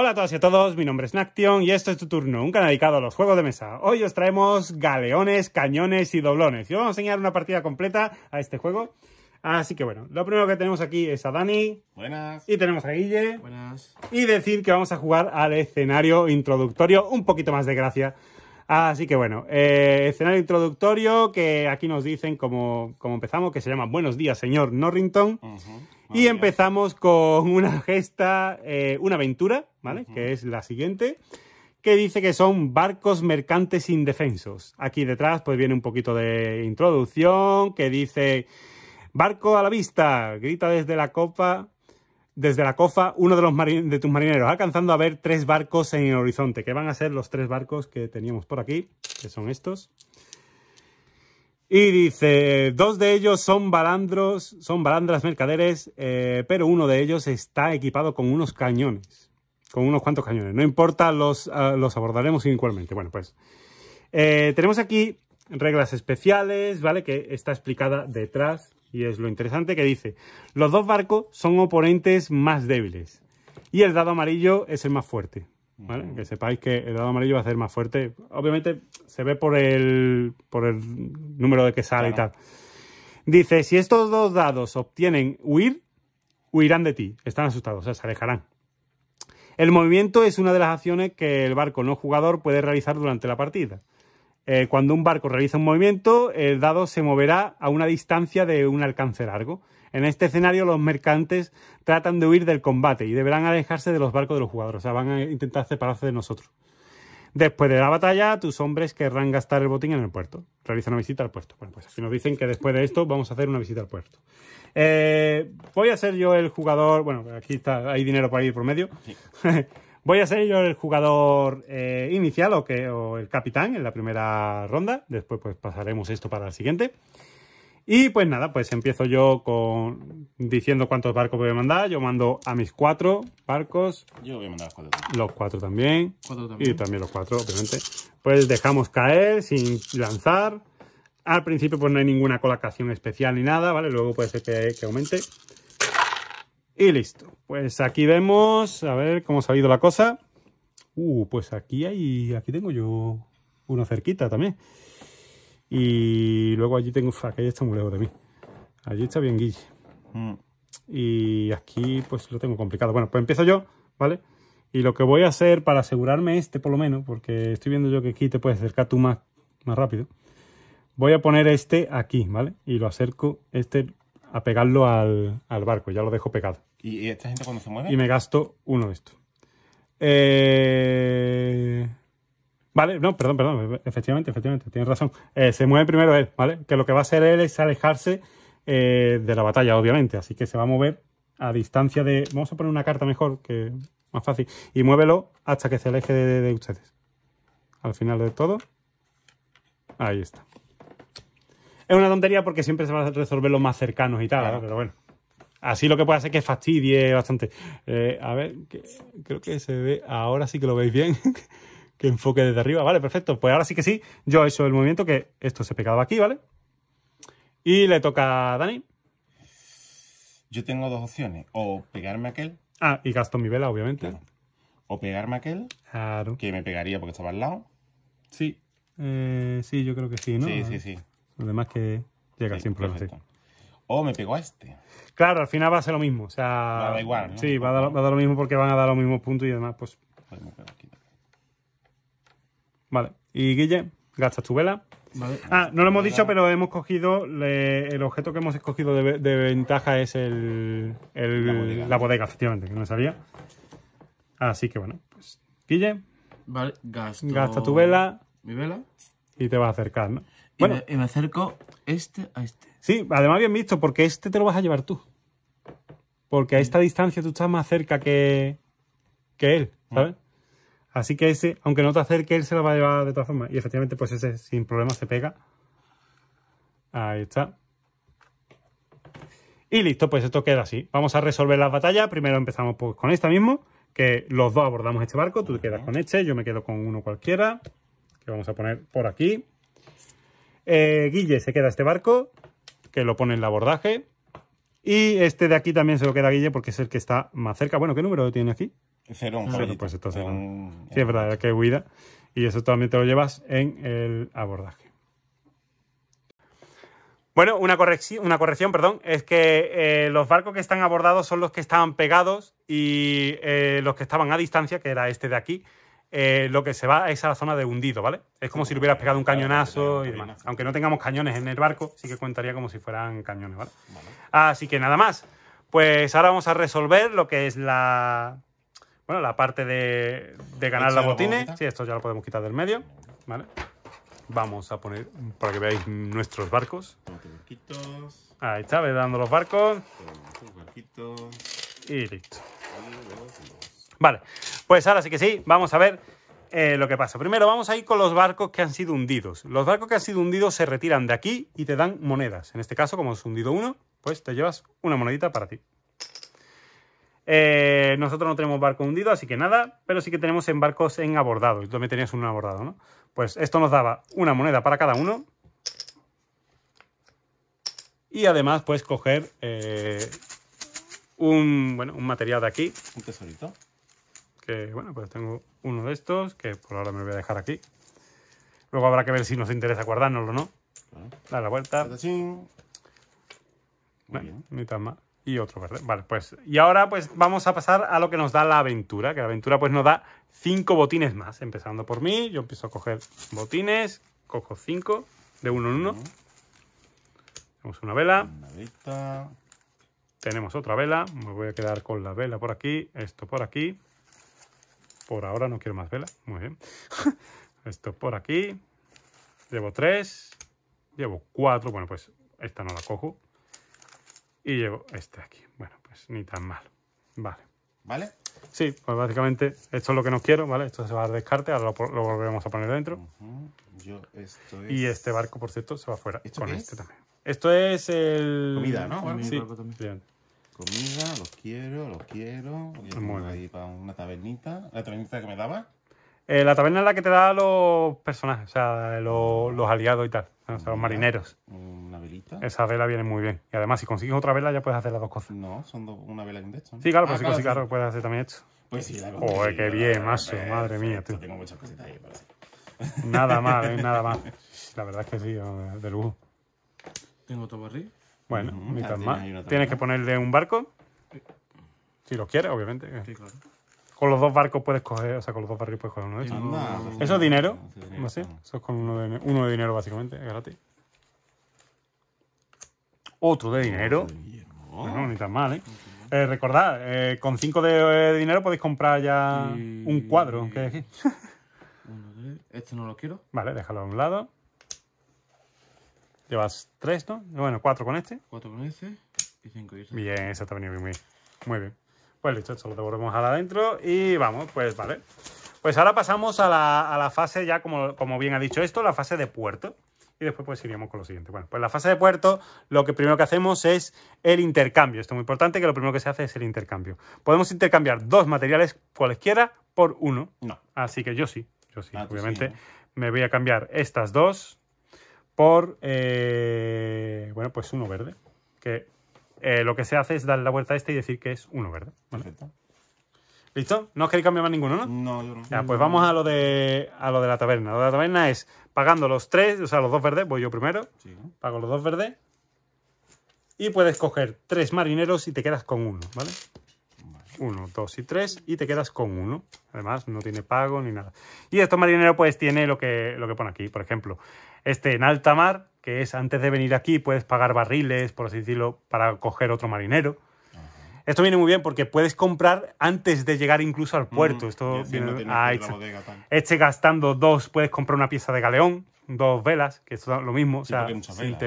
Hola a todas y a todos, mi nombre es Naction y esto es Tu Turno, un canal dedicado a los juegos de mesa. Hoy os traemos galeones, cañones y doblones. Y os vamos a enseñar una partida completa a este juego. Así que bueno, lo primero que tenemos aquí es a Dani. Buenas. Y tenemos a Guille. Buenas. Y decir que vamos a jugar al escenario introductorio, un poquito más de gracia. Así que bueno, eh, escenario introductorio que aquí nos dicen como, como empezamos, que se llama Buenos días, señor Norrington y empezamos con una gesta, eh, una aventura, ¿vale? Que es la siguiente, que dice que son barcos mercantes indefensos. Aquí detrás pues viene un poquito de introducción que dice... Barco a la vista, grita desde la copa desde la cofa uno de, los de tus marineros, alcanzando a ver tres barcos en el horizonte, que van a ser los tres barcos que teníamos por aquí, que son estos. Y dice, dos de ellos son balandros, son balandras mercaderes, eh, pero uno de ellos está equipado con unos cañones, con unos cuantos cañones. No importa, los, ah, los abordaremos igualmente. Bueno, pues eh, tenemos aquí reglas especiales, ¿vale? Que está explicada detrás y es lo interesante que dice, los dos barcos son oponentes más débiles y el dado amarillo es el más fuerte. Que sepáis que el dado amarillo va a ser más fuerte. Obviamente se ve por el, por el número de que sale y tal. Dice, si estos dos dados obtienen huir, huirán de ti. Están asustados, o sea, se alejarán. El movimiento es una de las acciones que el barco no jugador puede realizar durante la partida. Eh, cuando un barco realiza un movimiento, el dado se moverá a una distancia de un alcance largo. En este escenario los mercantes tratan de huir del combate y deberán alejarse de los barcos de los jugadores, o sea, van a intentar separarse de nosotros. Después de la batalla, tus hombres querrán gastar el botín en el puerto. Realiza una visita al puerto. Bueno, pues aquí nos dicen que después de esto vamos a hacer una visita al puerto. Eh, voy a ser yo el jugador. Bueno, aquí está, hay dinero para ir por medio. voy a ser yo el jugador eh, inicial o, que, el capitán en la primera ronda. Después, pues pasaremos esto para el siguiente. Y pues nada, pues empiezo yo con diciendo cuántos barcos voy a mandar. Yo mando a mis cuatro barcos. Yo voy a mandar los cuatro también. Los cuatro también. Y también los cuatro, obviamente. Pues dejamos caer sin lanzar. Al principio pues no hay ninguna colocación especial ni nada, ¿vale? Luego puede ser que, aumente. Y listo. Pues aquí vemos, a ver cómo ha salido la cosa. Uh, pues aquí hay, aquí tengo yo una cerquita también. Y luego allí tengo, ya está muy lejos de mí. Allí está bien Guille. Mm. Y aquí pues lo tengo complicado. Bueno, pues empiezo yo, ¿vale? Y lo que voy a hacer para asegurarme este por lo menos, porque estoy viendo yo que aquí te puedes acercar tú más, más rápido, voy a poner este aquí, ¿vale? Y lo acerco este a pegarlo al, al barco, ya lo dejo pegado. ¿Y esta gente cuando se mueve? Y me gasto uno de estos. Eh... Vale, no, perdón, perdón, efectivamente, efectivamente, tienes razón. Eh, se mueve primero él, ¿vale? Que lo que va a hacer él es alejarse eh, de la batalla, obviamente, así que se va a mover a distancia de... Vamos a poner una carta mejor, que más fácil, y muévelo hasta que se aleje de, ustedes. Al final de todo, ahí está. Es una tontería porque siempre se va a resolver los más cercanos y tal, pero bueno. Así lo que puede hacer es que fastidie bastante. Eh, a ver, creo que se ve, ahora sí que lo veis bien. que enfoque desde arriba. Vale, perfecto. Pues ahora sí que sí, yo he hecho el movimiento que esto se pegaba aquí, ¿vale? Y le toca a Dani. Yo tengo dos opciones. O pegarme aquel. Ah, y gasto mi vela, obviamente. O pegarme aquel. Claro. Que me pegaría porque estaba al lado. Sí. Eh, sí, yo creo que sí, ¿no? Sí, sí, sí. Lo demás que llega siempre O me pegó a este. Claro, al final va a ser lo mismo. O sea. Va a dar igual, ¿no? Sí, va a dar, lo mismo porque van a dar los mismos puntos y demás pues. Vale. ¿Y Guille? gasta tu vela. Ah, no lo hemos dicho, pero hemos cogido. el objeto que hemos escogido de, ventaja es el, la, bodega. efectivamente, que no sabía. Así que bueno, pues. Guille. Gasta tu vela. Mi vela. Y te vas a acercar, ¿no? Y, bueno, me, acerco este a este. Sí, además bien visto, porque este te lo vas a llevar tú. Porque a esta mm. distancia tú estás más cerca que, que él, ¿sabes? Ah. Así que ese, aunque no te acerque, él se lo va a llevar de todas formas. Y efectivamente, pues ese sin problema se pega. Ahí está. Y listo, pues esto queda así. Vamos a resolver las batallas. Primero empezamos pues, con esta mismo, que los dos abordamos este barco. Tú te quedas con este, yo me quedo con uno cualquiera, que vamos a poner por aquí. Eh, Guille se queda este barco, que lo pone en el abordaje. Y este de aquí también se lo queda Guille porque es el que está más cerca. Bueno, ¿qué número tiene aquí? Cero, ah, pues Sí, es verdad, que huida. Y eso también te lo llevas en el abordaje. Bueno, una, corrección, una corrección, perdón, es que eh, los barcos que están abordados son los que estaban pegados y eh, los que estaban a distancia, que era este de aquí, eh, lo que se va es a la zona de hundido, ¿vale? Es como si le hubieras pegado un cañonazo y demás. Aunque no tengamos cañones en el barco, sí que contaría como si fueran cañones, ¿vale? Así que nada más. Pues ahora vamos a resolver lo que es la, bueno, la parte de, ganar la botines. Sí, esto ya lo podemos quitar del medio. Vale. Vamos a poner para que veáis nuestros barcos. Ahí está, ve dando los barcos. Y listo. Vale, pues ahora sí que sí, vamos a ver eh, lo que pasa. Primero vamos a ir con los barcos que han sido hundidos. Los barcos que han sido hundidos se retiran de aquí y te dan monedas. En este caso, como es hundido uno, pues te llevas una monedita para ti. Eh, nosotros no tenemos barco hundido, así que nada, pero sí que tenemos en barcos en abordado. Y tú también tenías un abordado, ¿no? Pues esto nos daba una moneda para cada uno. Y además puedes coger eh, un, material de aquí. Un tesorito. Que bueno, pues tengo uno de estos, que por ahora me lo voy a dejar aquí. Luego habrá que ver si nos interesa guardárnoslo o no. Dale la vuelta. bueno, ni tan mal y otro verde. Vale, pues y ahora pues vamos a pasar a lo que nos da la aventura, que la aventura pues nos da cinco botines más, empezando por mí, yo empiezo a coger botines, cojo cinco, de uno en uno. Tenemos una vela. Tenemos otra vela, me voy a quedar con la vela por aquí, esto por aquí. Por ahora no quiero más vela, muy bien. esto por aquí. Llevo tres, llevo cuatro, bueno pues esta no la cojo, y llevo este aquí. Bueno, pues ni tan mal. Vale. ¿Vale? Sí, pues básicamente esto es lo que nos quiero, ¿vale? Esto se va a descarte, ahora lo, volvemos a poner dentro. Y este barco, por cierto, se va afuera. con este también. Esto es el... Comida, ¿no? sí. Comida, los quiero, lo quiero. Voy a para una tabernita. La tabernita que me daba. Eh, la taberna es la que te da los personajes, o sea, los, los aliados y tal, o sea, los marineros. Una velita. Esa vela viene muy bien. Y además, si consigues otra vela, ya puedes hacer las dos cosas. No, son dos, una vela y un texto, Sí, claro, pues ah, si claro, puedes hacer también esto. Pues sí, la Joder, qué bien, eh, macho, eh, madre mía, tío. Tengo muchas cositas ahí para hacer. Nada más, eh, nada más. La verdad es que sí, de lujo. ¿Tengo otro barril? Bueno, ni tan mal. Tienes que ponerle un barco. Si lo quieres, obviamente. Sí, claro. Con los dos barcos puedes coger, o sea, con los dos barrios puedes coger uno de estos. eso es dinero, no sé. Eso es con uno de, uno de dinero, básicamente, es gratis. Otro de dinero. Pues no, ni tan mal, ¿eh? eh recordad, eh, con 5 de, eh, dinero podéis comprar ya un cuadro que hay este no lo quiero. Vale, déjalo a un lado. Llevas tres, ¿no? Bueno, cuatro con este. Cuatro con este y cinco y este. Bien, eso te ha muy bien. Muy bien. Pues listo, esto lo devolvemos ahora adentro y vamos, pues vale. Pues ahora pasamos a la, fase ya, como, bien ha dicho esto, la fase de puerto. Y después pues iríamos con lo siguiente. Bueno, pues la fase de puerto, lo que primero que hacemos es el intercambio. Esto es muy importante, que lo primero que se hace es el intercambio. Podemos intercambiar dos materiales cualesquiera por uno. No. Así que yo sí, yo sí. Ah, obviamente me voy a cambiar estas dos por, eh, bueno, pues uno verde. Que eh, lo que se hace es dar la vuelta a este y decir que es uno ¿verdad? ¿Listo? ¿No os queréis cambiar más ninguno, no? No, yo no. pues vamos a lo de a lo de la taberna. Lo de la taberna es pagando los tres, o sea, los dos verdes, voy yo primero. Sí. Pago los dos verdes. Y puedes coger tres marineros y te quedas con uno, ¿vale? uno, dos y tres, y te quedas con uno. Además, no tiene pago ni nada. Y estos marinero pues tiene lo que, lo que pone aquí, por ejemplo, este en alta mar, que es antes de venir aquí puedes pagar barriles, por así decirlo, para coger otro marinero. Esto viene muy bien porque puedes comprar antes de llegar incluso al mm, puerto. Esto viene, no ah, gastando dos, puedes comprar una pieza de galeón, dos velas, que es lo mismo. tener, mm.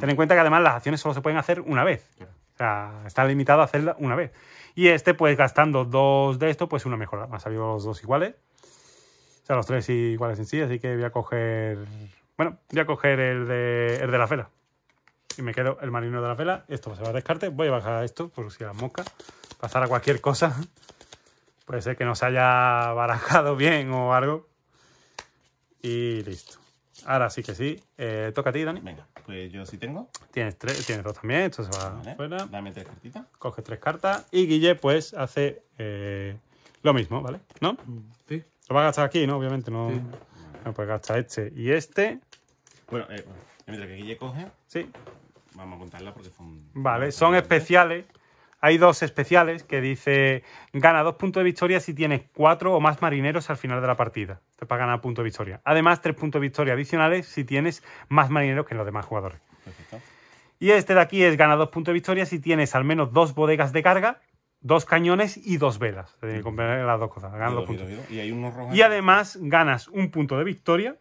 ten en cuenta que además las acciones solo se pueden hacer una vez. O sea, está limitado a hacerla una vez. Y este, pues gastando dos de esto, pues una mejora. Me han salido los dos iguales. O sea, los tres iguales en sí, así que voy a coger... Bueno, voy a coger el de, el de la vela. Y me quedo el marino de la vela. Esto se va a descarte. Voy a bajar esto por si la mosca Pasar a cualquier cosa. Puede ser que no se haya barajado bien o algo. Y listo. Ahora sí que sí. Eh, toca a ti, Dani. Venga. Pues yo sí tengo. Tienes tres, tienes dos también, esto se va fuera. Dame tres cartitas. Coge tres cartas y Guille pues hace eh, lo mismo, ¿vale? ¿No? Sí. Lo va a gastar aquí, ¿no? Obviamente no. No, puede gastar este y este. Bueno, eh, mientras que Guille coge. Sí. Vamos a contarla porque son. Vale, son especiales. Hay dos especiales que dice gana dos puntos de victoria si tienes cuatro o más marineros al final de la partida. Te para ganar punto de victoria. Además, tres puntos de victoria adicionales si tienes más marineros que los demás jugadores. Y este de aquí es gana dos puntos de victoria si tienes al menos dos bodegas de carga, dos cañones y dos velas. que las dos cosas. puntos. Y, y además ganas un punto de victoria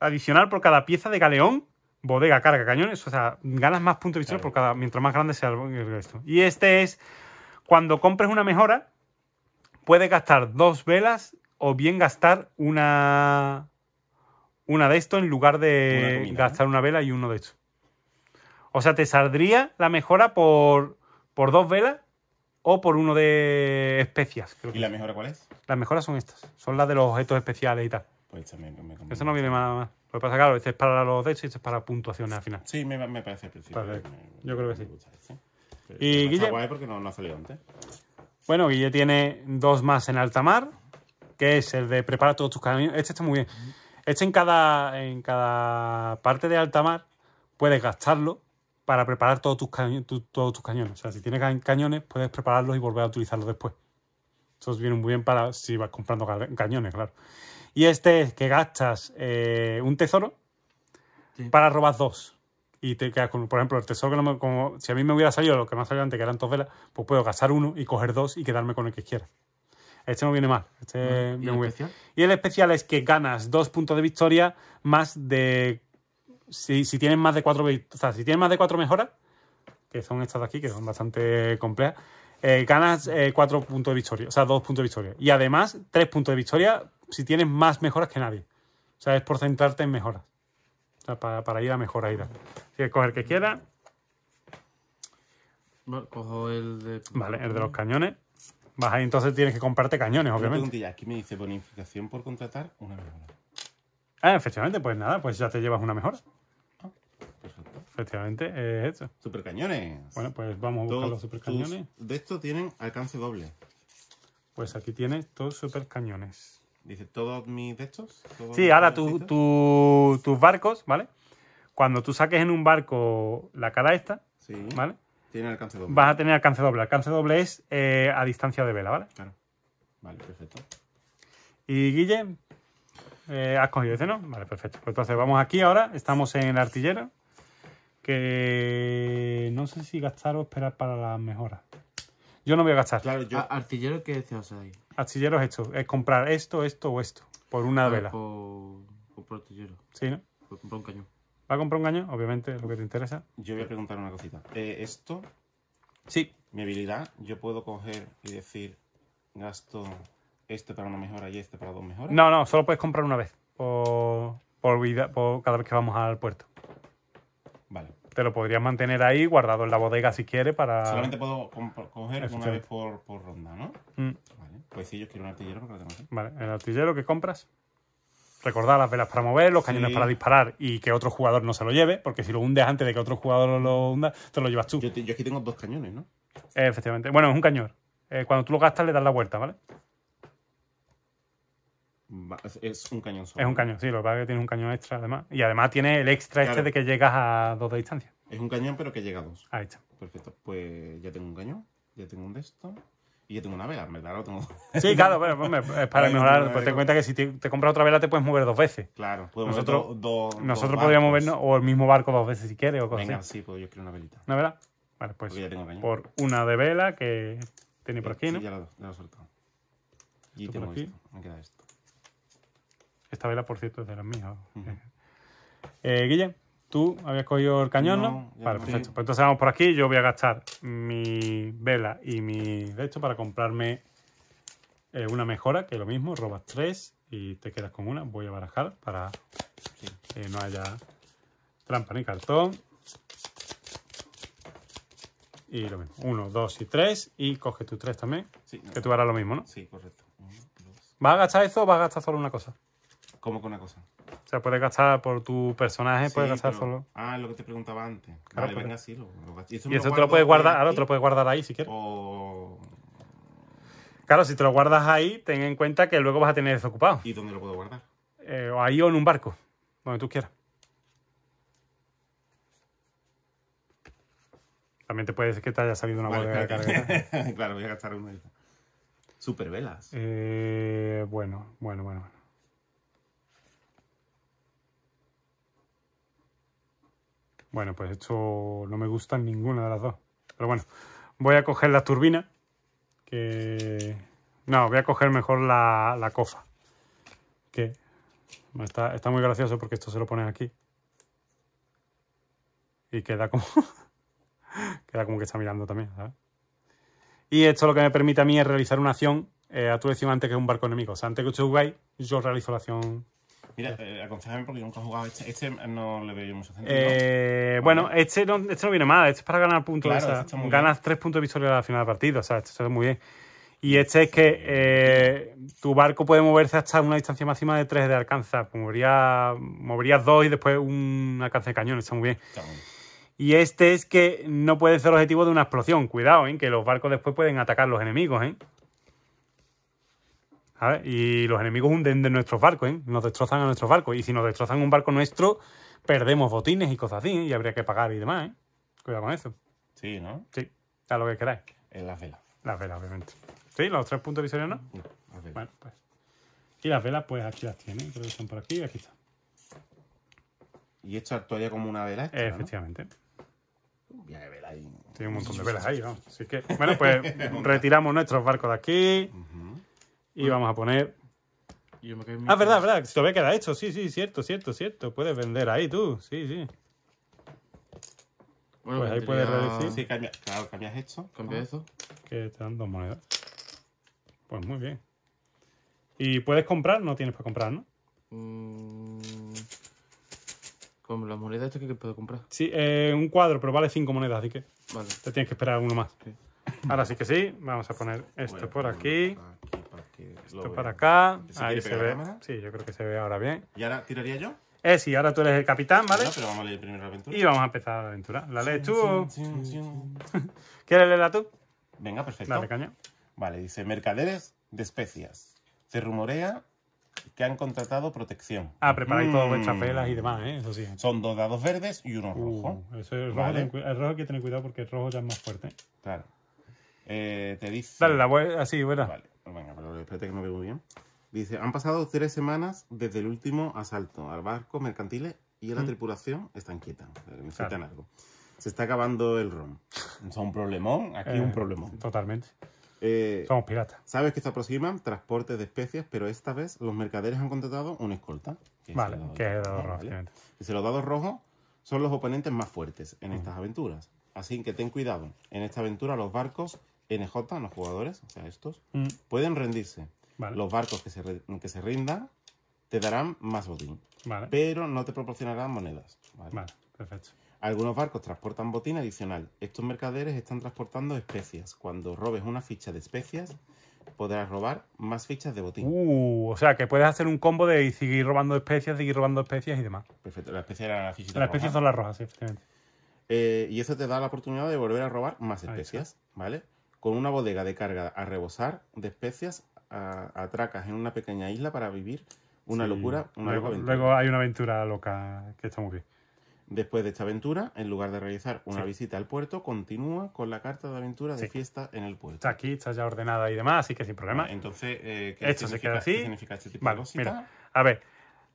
adicional por cada pieza de galeón bodega carga cañones, o sea, ganas más puntos de por cada, mientras más grande sea el resto. Y este es, cuando compres una mejora, puedes gastar dos velas o bien gastar una, una de esto en lugar de gastar una vela y uno de estos. O sea, te saldría la mejora por, por dos velas o por uno de especias. ¿Y la mejora cuál es? Las mejoras son estas, son las de los objetos especiales y tal. Eso no viene nada más. Lo que pasa claro, este es para los de y este es para puntuaciones al final. Sí, me, parece al principio. Yo creo que sí. Y Guille... Bueno, Guille tiene dos más en alta mar, que es el de preparar todos tus cañones Este está muy bien. Este en cada, en cada parte de alta mar puedes gastarlo para preparar todos tus, cañones, todos tus cañones. O sea, si tienes cañones, puedes prepararlos y volver a utilizarlos después. entonces viene muy bien para si vas comprando cañones, claro. Y este es que gastas eh, un tesoro para robar dos. Y te quedas con, por ejemplo, el tesoro que no me, como, si a mí me hubiera salido lo que más ha antes, que eran dos velas, pues puedo gastar uno y coger dos y quedarme con el que quiera. Este no viene mal. Este ¿Y, el especial? y el especial es que ganas dos puntos de victoria más de. Si, tienes más de cuatro. O sea, si tienes más de cuatro mejoras, que son estas de aquí, que son bastante complejas, eh, ganas eh, cuatro puntos de victoria. O sea, dos puntos de victoria. Y además, tres puntos de victoria si tienes más mejoras que nadie. O sea, es por centrarte en mejoras. O sea, para, ir a mejor a que coger que quiera. Vale, cojo el de. Vale, el de los cañones. Vas ahí, entonces tienes que comprarte cañones, obviamente. Aquí me dice bonificación por contratar una mejora. Ah, efectivamente, pues nada, pues ya te llevas una mejora. Ah, efectivamente, es esto. Supercañones. Bueno, pues vamos a buscar todos los supercañones. De estos tienen alcance doble. Pues aquí tienes dos cañones Dice, todos mis de estos. sí, ahora tu, tus barcos, ¿vale? Cuando tú saques en un barco la cara esta, ¿vale? Tiene alcance doble. Vas a tener alcance doble. Alcance doble es eh, a distancia de vela, ¿vale? Claro. Vale, perfecto. Y Guille, eh, has cogido ese, ¿no? Vale, perfecto. Pues entonces vamos aquí ahora. Estamos en el artillero. Que no sé si gastar o esperar para las mejoras yo no voy a gastar. Claro, yo... ¿Artillero qué decías ahí? Artillero es esto, es comprar esto, esto o esto, por una ah, vela. Por... Comprar artillero. Sí, ¿no? Por comprar un cañón. ¿Va a comprar un cañón? Obviamente, lo que te interesa. Yo voy a preguntar una cosita. Eh, esto... Sí. Mi habilidad, yo puedo coger y decir, gasto este para una mejora y este para dos mejores. No, no, solo puedes comprar una vez. Por, por cada vez que vamos al puerto. Vale te lo podrías mantener ahí guardado en la bodega si quieres para... Solamente puedo coger una vez por, ronda, ¿no? Mm. Vale. Pues sí, yo quiero un artillero porque lo tengo Vale, el artillero que compras. Recordar, las velas para mover, los cañones para disparar y que otro jugador no se lo lleve, porque si lo hundes antes de que otro jugador lo hunda, te lo llevas tú. Yo, aquí tengo dos cañones, ¿no? efectivamente. Bueno, es un cañón. Eh, cuando tú lo gastas le das la vuelta, ¿vale? Es un cañón solo. Es un cañón, sí, lo que pasa es que tiene un cañón extra además. Y además tiene el extra este de que llegas a dos de distancia. Es un cañón, pero que llega a dos. Ahí está. Perfecto. Pues ya tengo un cañón, ya tengo un de estos Y ya tengo una vela, me verdad lo tengo. Sí, claro, Bueno, pues es para mejorar. Pues te cuenta que si te, compras otra vela te puedes mover dos veces. Claro, nosotros, dos nosotros podríamos movernos o el mismo barco dos veces si quieres o cosas Venga, sí, puedo, yo quiero una velita. ¿Una vela? Vale, pues por una de vela que tiene por aquí, ¿no? Sí, ya la he soltado. Y tengo esto, me queda esto. Esta vela, por cierto, es de las mías. Eh, eh, tú habías cogido el cañón, ¿no? Vale, perfecto. Pues entonces vamos por aquí. Yo voy a gastar mi vela y mi de hecho para comprarme eh, una mejora, que es lo mismo. Robas tres y te quedas con una. Voy a barajar para que no haya trampa ni cartón. Y lo mismo. Uno, dos y tres. Y coge tu tres también. que tú harás lo mismo, ¿no? Sí, correcto. ¿Vas a gastar eso o vas a gastar solo una cosa? ¿Cómo que una cosa? O sea, puedes gastar por tu personaje, puedes gastar solo. Ah, lo que te preguntaba antes. Claro, vale, venga, sí. Lo, y eso, te lo puedes guardar, ahora te lo puedes guardar ahí si quieres. Claro, si te lo guardas ahí, ten en cuenta que luego vas a tener desocupado. ¿Y dónde lo puedo guardar? Eh, ahí o en un barco, donde tú quieras. También te puede decir que te haya salido una carga. claro, voy a gastar una. Super velas. Eh, bueno, bueno, bueno. Bueno, pues esto no me gusta ninguna de las dos. Pero bueno, voy a coger la turbina. Que... No, voy a coger mejor la, la cofa. Que está, muy gracioso porque esto se lo ponen aquí. Y queda como... queda como que está mirando también, ¿sabes? Y esto lo que me permite a mí es realizar una acción. Eh, a tu decimante antes que es un barco enemigo. O sea, antes que usted yo realizo la acción Mira, eh, aconsejame porque nunca he jugado este. Este no le veo mucho sentido. Eh, bueno, este no, este no viene mal. Este es para ganar puntos. Claro, este ganas tres puntos de victoria la final del partido. O sea, esto está muy bien. Y este es que eh, tu barco puede moverse hasta una distancia máxima de 3 de alcance. Moverías movería 2 y después un alcance de cañón. Está muy bien. Y este es que no puede ser objetivo de una explosión. Cuidado, ¿eh? que los barcos después pueden atacar los enemigos. ¿eh? Y los enemigos hunden de nuestros barcos, ¿eh? Nos destrozan a nuestros barcos. Y si nos destrozan un barco nuestro, perdemos botines y cosas así, ¿eh? Y habría que pagar y demás, ¿eh? Cuidado con eso. Sí, ¿no? Sí, a lo que queráis. En las velas. Las velas, obviamente. ¿Sí? ¿Los tres puntos de visuales, No, Bueno, pues. Y las velas, pues aquí las tiene. Creo que son por aquí y aquí están Y esto actuaría como una vela. Efectivamente. Tiene un montón de velas ahí, ¿no? Así que, bueno, pues retiramos nuestros barcos de aquí. Y vamos a poner. ah, verdad, verdad. que queda hecho. Sí, sí, cierto, cierto, cierto. Puedes vender ahí tú. Sí, sí. Bueno, pues ahí puedes reducir. Sí, claro, cambias esto. eso. Que te dan dos monedas. Pues muy bien. ¿Y puedes comprar? No tienes para comprar, ¿no? Mm, con las monedas estas que puedo comprar. Sí, eh, un cuadro, pero vale cinco monedas, así que. Vale. Te tienes que esperar uno más. Ahora sí que sí, vamos a poner esto por aquí. Esto Esto para acá. Ahí se ve. Sí, yo creo que se ve ahora bien. ¿Y ahora tiraría yo? Eh, sí, ahora tú eres el capitán, ¿vale? Pero vamos a leer primero la aventura. Y vamos a empezar la aventura. ¿La lees tú? ¿Quieres leerla tú? Venga, perfecto. Dale, caña. Vale, dice mercaderes de especias. Se rumorea que han contratado protección. Ah, preparáis todo todas vuestras mm. velas y demás, ¿eh? Eso sí. Son dos dados verdes y uno uh, rojo. es el, rojo el rojo hay que tener cuidado porque el rojo ya es más fuerte. Claro. Eh, te dice... Dale, la así, buena. Vale. Venga, pero espérate que no veo bien. Dice, han pasado tres semanas desde el último asalto al barco mercantil y la mm. tripulación está inquieta. Necesitan algo. Se está acabando el ron. Es un problemón, aquí hay un eh, problemón. Totalmente. Eh, Somos piratas. Sabes que se aproximan transportes de especias, pero esta vez los mercaderes han contratado un escolta. vale, que es dado rojo. Y si los dados rojos son los oponentes más fuertes en mm. estas aventuras. Así que ten cuidado. En esta aventura los barcos NJ, los jugadores, o sea, estos, mm. pueden rendirse. Los barcos que se, que se rindan te darán más botín, pero no te proporcionarán monedas. Vale. perfecto. Algunos barcos transportan botín adicional. Estos mercaderes están transportando especias. Cuando robes una ficha de especias, podrás robar más fichas de botín. Uh, o sea, que puedes hacer un combo de seguir robando especias, seguir robando especias y demás. Perfecto, la especie era la ficha Las especias son las rojas, sí, efectivamente. Eh, y eso te da la oportunidad de volver a robar más especias, ¿vale? Con una bodega de carga a rebosar de especias, a, atracas en una pequeña isla para vivir una locura, una luego, hay una aventura loca que está muy bien. Después de esta aventura, en lugar de realizar una visita al puerto, continúa con la carta de aventura de fiesta en el puerto. Está aquí, está ya ordenada y demás, así que sin problema. entonces, eh, ¿qué, significa, se queda así. significa este tipo de a ver,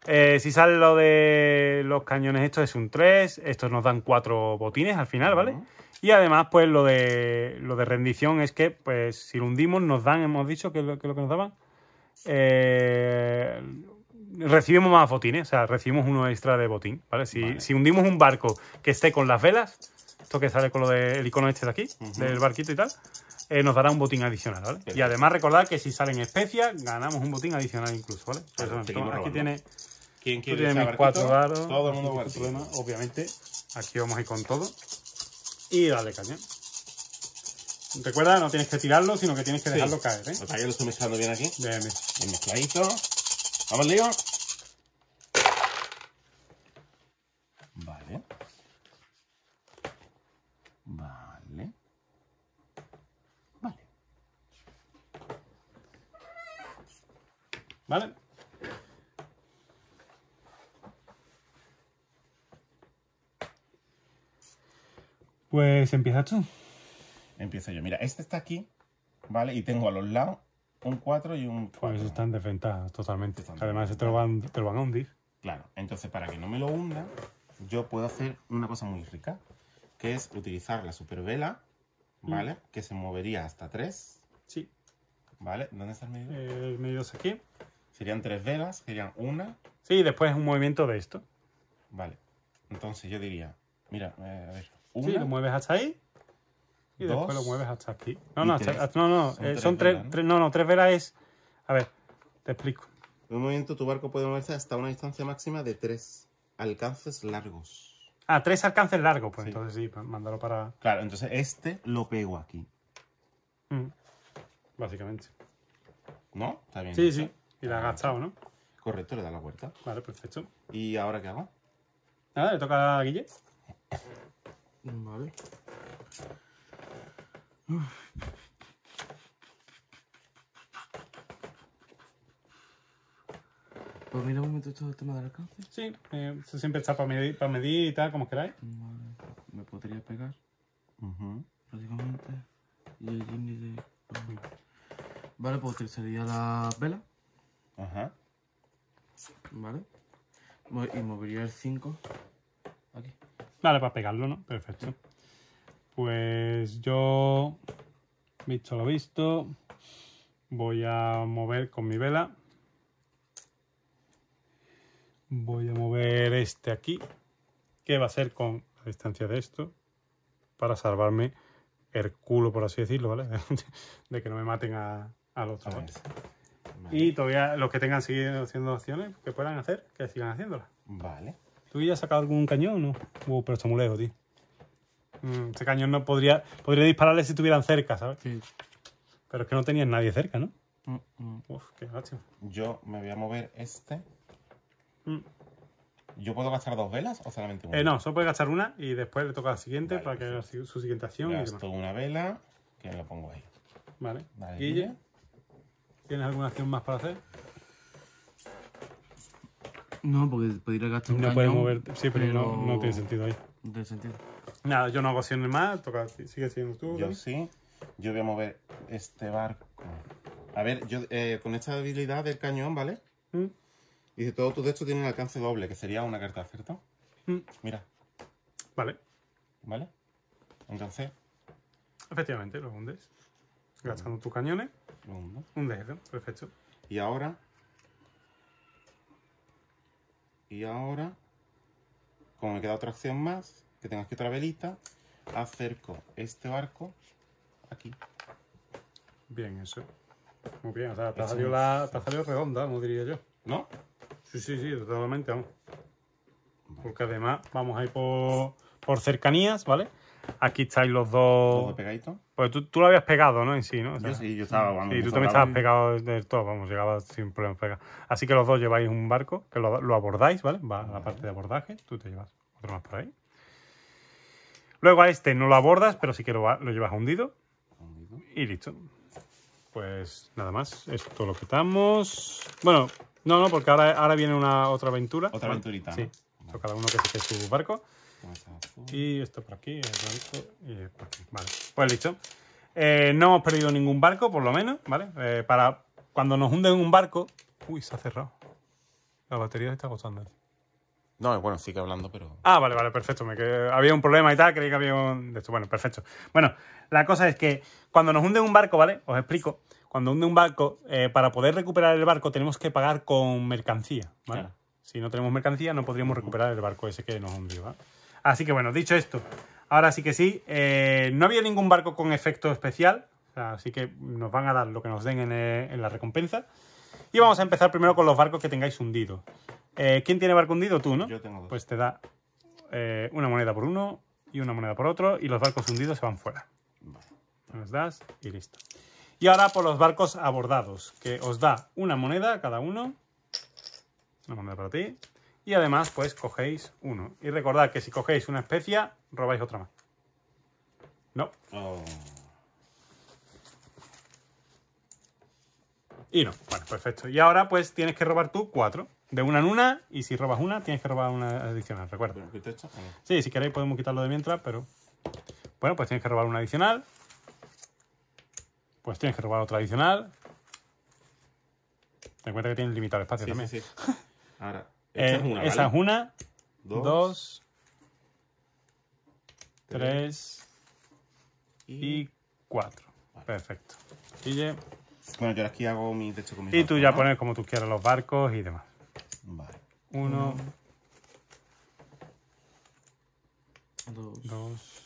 eh, si sale lo de los cañones, esto es un 3, estos nos dan 4 botines al final, ¿vale? Y además, pues lo de, lo de rendición es que, pues si lo hundimos, nos dan, hemos dicho que lo que, lo que nos daban. Eh, recibimos más botines, o sea, recibimos uno extra de botín, ¿vale? Si, si hundimos un barco que esté con las velas, esto que sale con lo del icono este de aquí, del barquito y tal, eh, nos dará un botín adicional, ¿vale? Y además recordad que si salen especias, ganamos un botín adicional incluso, ¿vale? aquí tiene... mis cuatro dados. Todo el mundo problema. Obviamente, aquí vamos a ir con todo y dale caña. Recuerda, no tienes que tirarlo, sino que tienes que dejarlo caer. ¿eh? O sea, yo lo estoy mezclando bien aquí. Bien, mezcladito. Vamos, lío. Vale. Vale. Vale. Vale. Pues empieza tú. Empiezo yo. Mira, este está aquí, ¿vale? Y tengo a los lados un 4 y un Pues están desventajados totalmente. Además, este te lo, van, te van a hundir. Claro. Entonces, para que no me lo hunda, yo puedo hacer una cosa muy rica, que es utilizar la supervela, ¿vale? Mm. Que se movería hasta 3. Sí. ¿Vale? ¿Dónde está el medio? Eh, el aquí. Serían tres velas, serían una. Sí, después un movimiento de esto. Vale. Entonces yo diría, mira, eh, a ver. Una, lo mueves hasta ahí. Y después lo mueves hasta aquí. No, no, no, no. Son, eh, tres, velas, ¿no? no, tres velas es. A ver, te explico. En un momento tu barco puede moverse hasta una distancia máxima de tres alcances largos. Ah, tres alcances largos, pues entonces sí, pues mándalo para. Claro, entonces este lo pego aquí. Mm. Básicamente. ¿No? Está bien. Sí, sí. Y la ha gastado, ¿no? Correcto, le da la vuelta. Vale, perfecto. ¿Y ahora qué hago? Nada, le toca a Guille. Vale. Pues mira un momento todo el tema del alcance. Sí, eh, siempre está para medir, para medir y tal, como queráis. Vale, me podría pegar. Prácticamente. Y el Vale, pues utilizaría la vela. Ajá. Vale. Y movería el 5. Vale, para pues, pegarlo, ¿no? Perfecto. Pues yo, visto lo visto, voy a mover con mi vela. Voy a mover este aquí, que va a ser con la distancia de esto, para salvarme el culo, por así decirlo, ¿vale? de que no me maten a, los Y todavía los que tengan seguido haciendo acciones, que puedan hacer, que sigan haciéndolas. Vale. ¿Tú ya has sacado algún cañón o no? Uh, pero está muy lejos, tío. Mm, Ese este cañón no podría... Podría dispararle si estuvieran cerca, ¿sabes? Sí. Pero es que no tenían nadie cerca, ¿no? Mm, mm. Uf, qué lástima. Yo me voy a mover este. ¿Yo puedo gastar dos velas o solamente una? Eh, no, solo puede gastar una y después le toca a la siguiente para que haga su siguiente acción. Gasto y una vela que la pongo ahí. Vale. Guille, ¿tienes alguna acción más para hacer? No, porque puedes gastar un cañón. No puedes moverte, sí, pero, No, tiene sentido ahí. No tiene sentido. Nada, yo no hago el más, toca, sigue siendo tú. Yo sí, yo voy a mover este barco. A ver, yo eh, con esta habilidad del cañón, ¿vale? Y ¿Mm? de todo tu de esto tiene un alcance doble, que sería una carta, ¿cierto? ¿Mm? Mira. Vale. ¿Vale? Entonces. Efectivamente, lo hundes. Gastando tus cañones. lo hundo Hundes, perfecto. Y ahora y ahora, como me queda otra acción más, que tengo que otra velita, acerco este barco aquí. Bien, eso. Muy bien, o sea, te ha salido, la, redonda, no diría yo. ¿No? Sí, sí, sí, totalmente, Porque además vamos a ir por, por cercanías, ¿vale? Aquí estáis los dos. Pues tú, lo habías pegado, ¿no? En sí, ¿no? yo sí, yo estaba. y tú también estabas pegado del todo, vamos, llegaba sin problema pegado. Así que los dos lleváis un barco, que lo, abordáis, ¿vale? Va a la parte de abordaje, tú te llevas otro más por ahí. Luego a este no lo abordas, pero sí que lo, llevas hundido. Y listo. Pues nada más, esto lo quitamos. Bueno, no, no, porque ahora, ahora viene una otra aventura. Otra aventurita. Sí, cada uno que se su barco. Y esto por aquí, por aquí. Vale, pues listo. Eh, no hemos perdido ningún barco, por lo menos, ¿vale? Eh, para cuando nos hunden un barco... Uy, se ha cerrado. La batería está agotando. No, bueno, sigue hablando, pero. Ah, vale, vale, perfecto. Me Había un problema y tal, creí que había un. De esto. Bueno, perfecto. Bueno, la cosa es que cuando nos hunde un barco, ¿vale? Os explico. Cuando hunde un barco, eh, para poder recuperar el barco tenemos que pagar con mercancía, ¿vale? Si no tenemos mercancía, no podríamos recuperar el barco ese que nos hundió, ¿vale? Así que bueno, dicho esto, ahora sí que sí, eh, no había ningún barco con efecto especial, así que nos van a dar lo que nos den eh, en, la recompensa. Y vamos a empezar primero con los barcos que tengáis hundidos. Eh, ¿Quién tiene barco hundido? Tú, ¿no? Yo tengo dos. Pues te da una moneda por uno y una moneda por otro y los barcos hundidos se van fuera. Vale. Nos das y listo. Y ahora por los barcos abordados, que os da una moneda cada uno. Una moneda para ti y además, pues cogéis uno. Y recordad que si cogéis una especia, robáis otra más. No. Oh. Y no. Bueno, perfecto. Y ahora, pues, tienes que robar tú cuatro. De una en una, y si robas una, tienes que robar una adicional, recuerda. Sí, si queréis podemos quitarlo de mientras, pero... Bueno, pues tienes que robar una adicional. Pues tienes que robar otra adicional. Ten en cuenta que tienes limitado el espacio sí, también. Sí, sí. Ahora, eh, una, esa es una. Dos. tres. Y, cuatro. Perfecto. aquí hago mi techo Y tú ya pones como tú quieras los barcos y demás. Uno. dos,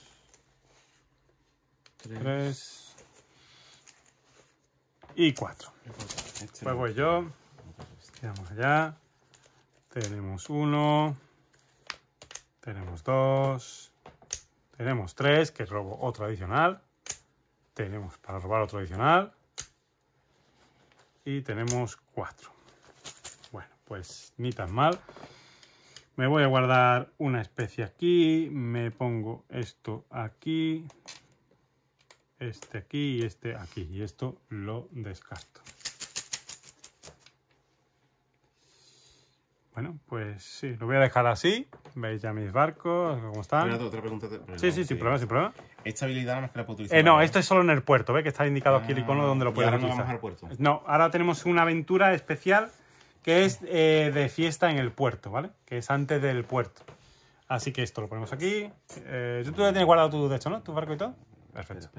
Tres. y cuatro. pues voy yo. Vamos allá. Tenemos uno. Tenemos dos. Tenemos tres, que robo otro adicional. Tenemos para robar otro adicional. Y tenemos cuatro. Bueno, pues ni tan mal. Me voy a guardar una especie aquí. Me pongo esto aquí. Este aquí y este aquí. Y esto lo descarto. Bueno, pues sí, lo voy a dejar así. Veis ya mis barcos, cómo están. otra pregunta. sí, sí, sin problema, sin problema. ¿Esta habilidad nada que la puedo utilizar? Eh, no, esto es solo en el puerto, ¿ves? Que está indicado aquí el icono donde lo ah, puedes ahora utilizar. No, ahora tenemos una aventura especial que es eh, de fiesta en el puerto, ¿vale? Que es antes del puerto. Así que esto lo ponemos aquí. Eh, tú ya tienes guardado tu, de ¿no? Tu barco y todo. Perfecto.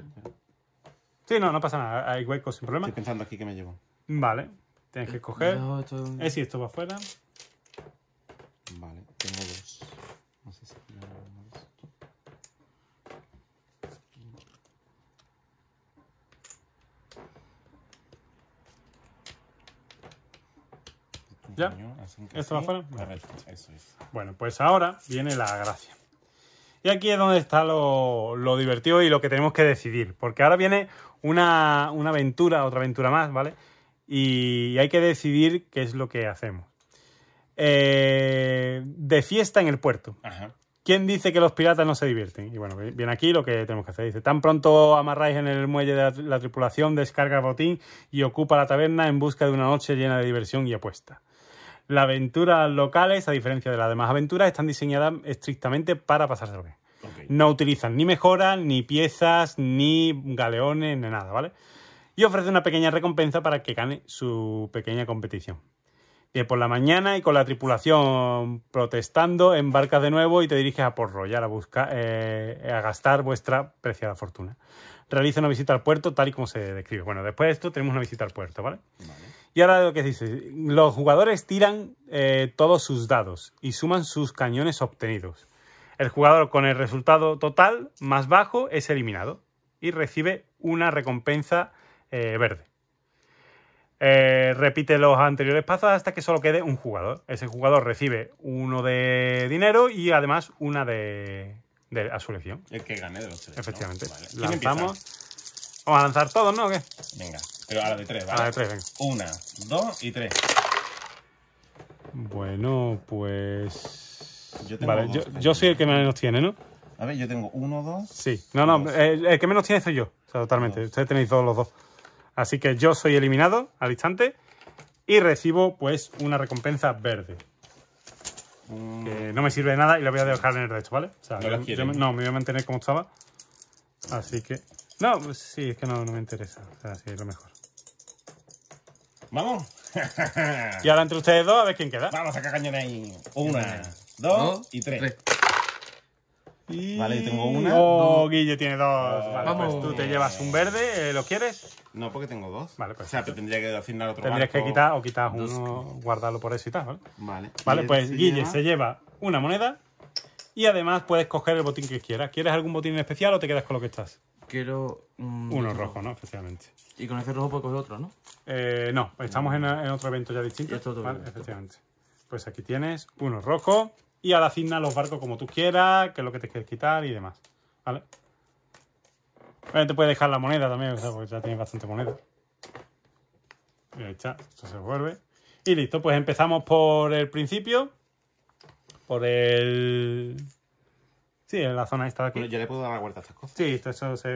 Sí, no, no pasa nada. Hay huecos sin problema. Estoy pensando aquí que me llevo. Vale. Tienes que escoger. eh, sí, esto va afuera. ¿Esto va afuera? eso es. Bueno, pues ahora viene la gracia. Y aquí es donde está lo, divertido y lo que tenemos que decidir. Porque ahora viene una aventura, otra aventura más, ¿vale? Y hay que decidir qué es lo que hacemos. Eh, de fiesta en el puerto. ¿Quién dice que los piratas no se divierten? Y bueno, viene aquí lo que tenemos que hacer. Dice, tan pronto amarráis en el muelle de la, tripulación, descarga el botín y ocupa la taberna en busca de una noche llena de diversión y apuesta. Las aventuras locales, a diferencia de las demás aventuras, están diseñadas estrictamente para pasárselo bien. No utilizan ni mejoras, ni piezas, ni galeones, ni nada, ¿vale? Y ofrece una pequeña recompensa para que gane su pequeña competición. Y eh, por la mañana y con la tripulación protestando, embarcas de nuevo y te diriges a Porro ya a, buscar, eh, a gastar vuestra preciada fortuna. Realiza una visita al puerto tal y como se describe. Bueno, después de esto tenemos una visita al puerto, ¿vale? Y ahora lo que dice, los jugadores tiran eh, todos sus dados y suman sus cañones obtenidos. El jugador con el resultado total más bajo es eliminado y recibe una recompensa verde. Eh, repite los anteriores pasos hasta que solo quede un jugador. Ese jugador recibe uno de dinero y además una de, de a su elección. El que gane de los tres. Efectivamente. Lanzamos. Vamos a lanzar todos, ¿no? Venga, pero a la de tres, ¿vale? A la de tres, venga. Una, dos y tres. Bueno, pues. Yo, vale, yo, yo soy el que menos tiene, ¿no? A ver, yo tengo uno, dos. Sí, no, no, el, que menos tiene soy yo, totalmente. Ustedes tenéis todos los dos. Así que yo soy eliminado al instante y recibo pues una recompensa verde. Mm. Que no me sirve de nada y la voy a dejar en el resto, ¿vale? O sea, no, me voy a mantener como estaba. Así que... No, pues sí, es que no, no me interesa. O sea, sí, es lo mejor. Vamos. y ahora entre ustedes dos a ver quién queda. Vamos a sacar cañones ahí. Una, dos, y tres. Vale, yo tengo una. Oh, Guille tiene dos. Vale, pues Vamos. Pues tú te llevas un verde, eh, ¿lo quieres? No, porque tengo dos. Vale, pues. O sea, te tendría que asignar otro Tendrías que quitar o quitar uno, guardarlo por eso y tal, ¿vale? Vale. Vale, pues Guille se lleva una moneda y además puedes coger el botín que quieras. ¿Quieres algún botín especial o te quedas con lo que estás? Quiero. Un... Uno rojo, ¿no? Especialmente. Y con ese rojo puedo coger otro, ¿no? Eh, no, estamos en, en, otro evento ya distinto. ¿vale? Efectivamente. Pues aquí tienes uno rojo y ahora asigna los barcos como tú quieras, que es lo que te quieres quitar y demás. ¿Vale? te puede dejar la moneda también, porque ya tienes bastante moneda. Y ahí está, esto se vuelve. Y listo, pues empezamos por el principio. Por el... Sí, en la zona esta de aquí. yo le puedo dar la vuelta a estas cosas. Sí,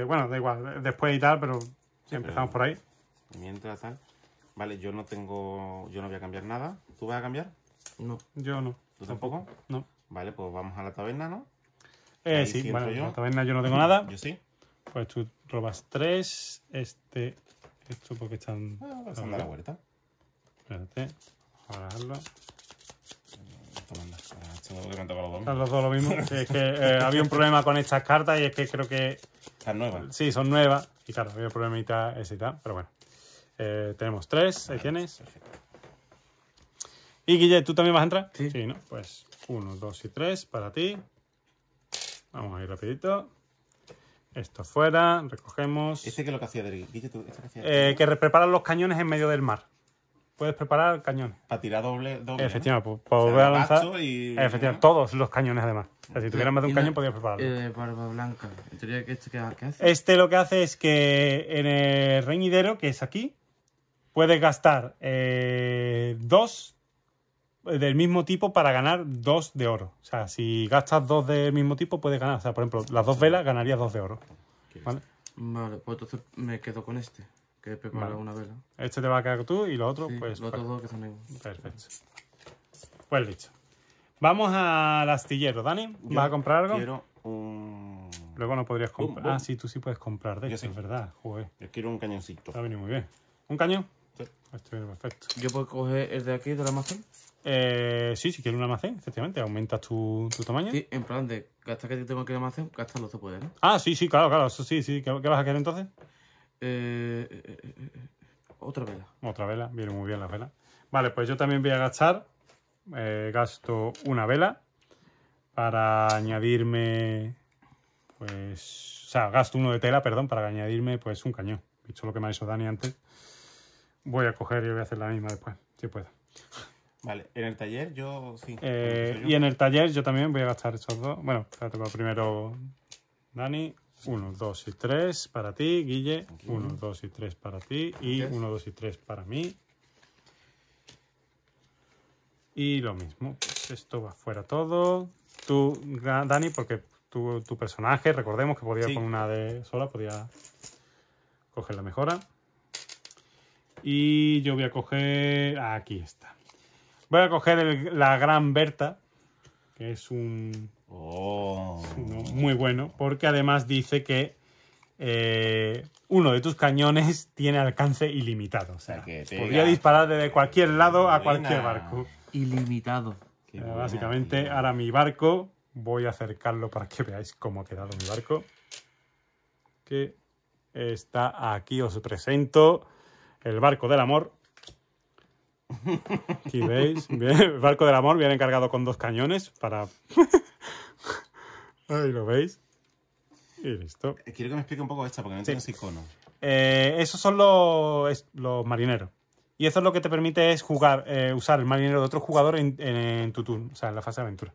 Bueno, da igual, después y tal, pero sí, empezamos por ahí. Mientras tal. Vale, yo no tengo... Yo no voy a cambiar nada. ¿Tú vas a cambiar? No. Yo no. ¿Tú tampoco? No. Vale, pues vamos a la taberna, ¿no? Eh, sí, vale, en la taberna yo no tengo nada. Yo sí. Pues tú robas tres. Este. Esto porque están. Ah, pues la huerta. Espérate. Ahora agarrarlo. Están los dos lo mismo. es que eh, había un problema con estas cartas y es que creo que. Están nuevas. Sí, son nuevas. Y claro, había un problemita ese y tal. Pero bueno. Eh, tenemos tres. Ahí tienes. Perfecto. Y Guille, ¿tú también vas a entrar? Sí. Sí, ¿no? Pues uno, dos y tres para ti. Vamos a ir rapidito. Esto fuera, recogemos. ¿Este qué es lo que hacía Guille, ¿tú, eh, que, que preparan los cañones en medio del mar. Puedes preparar cañones. Para tirar doble. doble Efectivamente, para volver a lanzar. Efectivamente, todos los cañones además. si tuvieras más de un cañón, podías prepararlo. Eh, barba blanca. qué hace? Este lo que hace es que en el reñidero, que es aquí, puedes gastar eh, dos del mismo tipo para ganar dos de oro. O sea, si gastas dos del mismo tipo, puedes ganar. O sea, por ejemplo, las dos velas ganarías dos de oro. ¿Vale? Vale, pues entonces me quedo con este, que he preparado una vela. Este te va a quedar tú y los otros, pues. Los otros dos que son Perfecto. Pues listo. Vamos al astillero. Dani, ¿vas a comprar algo? Quiero un. Luego no podrías comprar. Ah, sí, tú sí puedes comprar de hecho, es verdad. Joder. Yo quiero un cañoncito. Está venido muy bien. ¿Un cañón? Este viene perfecto. ¿Yo puedo coger el de aquí, del almacén? Eh, sí, si quieres un almacén, efectivamente, aumentas tu, tu tamaño. Sí, en plan de gastar que te tengo aquí el almacén, gastarlo te puede, ¿no? Ah, sí, sí, claro, claro, eso sí, sí. ¿Qué, vas a querer entonces? Eh, eh, eh, eh, otra vela. Otra vela, viene muy bien las vela. Vale, pues yo también voy a gastar, gasto una vela para añadirme, pues, o sea, gasto uno de tela, perdón, para añadirme, pues, un cañón. Visto lo que me ha dicho Dani antes, Voy a coger y voy a hacer la misma después, si puedo. Vale, en el taller yo sí. Eh, y en el taller yo también voy a gastar estos dos. Bueno, pues primero Dani, 1, 2 y 3 para ti, Guille, 1, 2 y 3 para ti y 1, 2 y 3 para mí. Y lo mismo, pues esto va fuera todo. Tú, Dani, porque tu, personaje, recordemos que podía con una de sola, podía coger la mejora. Y yo voy a coger... Aquí está. Voy a coger la Gran Berta, que es un... Oh. Muy bueno, porque además dice que eh, uno de tus cañones tiene alcance ilimitado. O sea, que podría disparar desde cualquier lado a cualquier barco. Ilimitado. Eh, básicamente, ahora mi barco, voy a acercarlo para que veáis cómo ha quedado mi barco. Que está aquí, os presento el barco del amor. Aquí veis, el barco del amor viene cargado con dos cañones para... Ahí lo veis. Y listo. Eh, quiero que me explique un poco esta, porque no entiendo ese icono. Eh, esos son los, los, marineros. Y eso es lo que te permite es jugar, eh, usar el marinero de otro jugador en, tu turno, o sea, en la fase de aventura.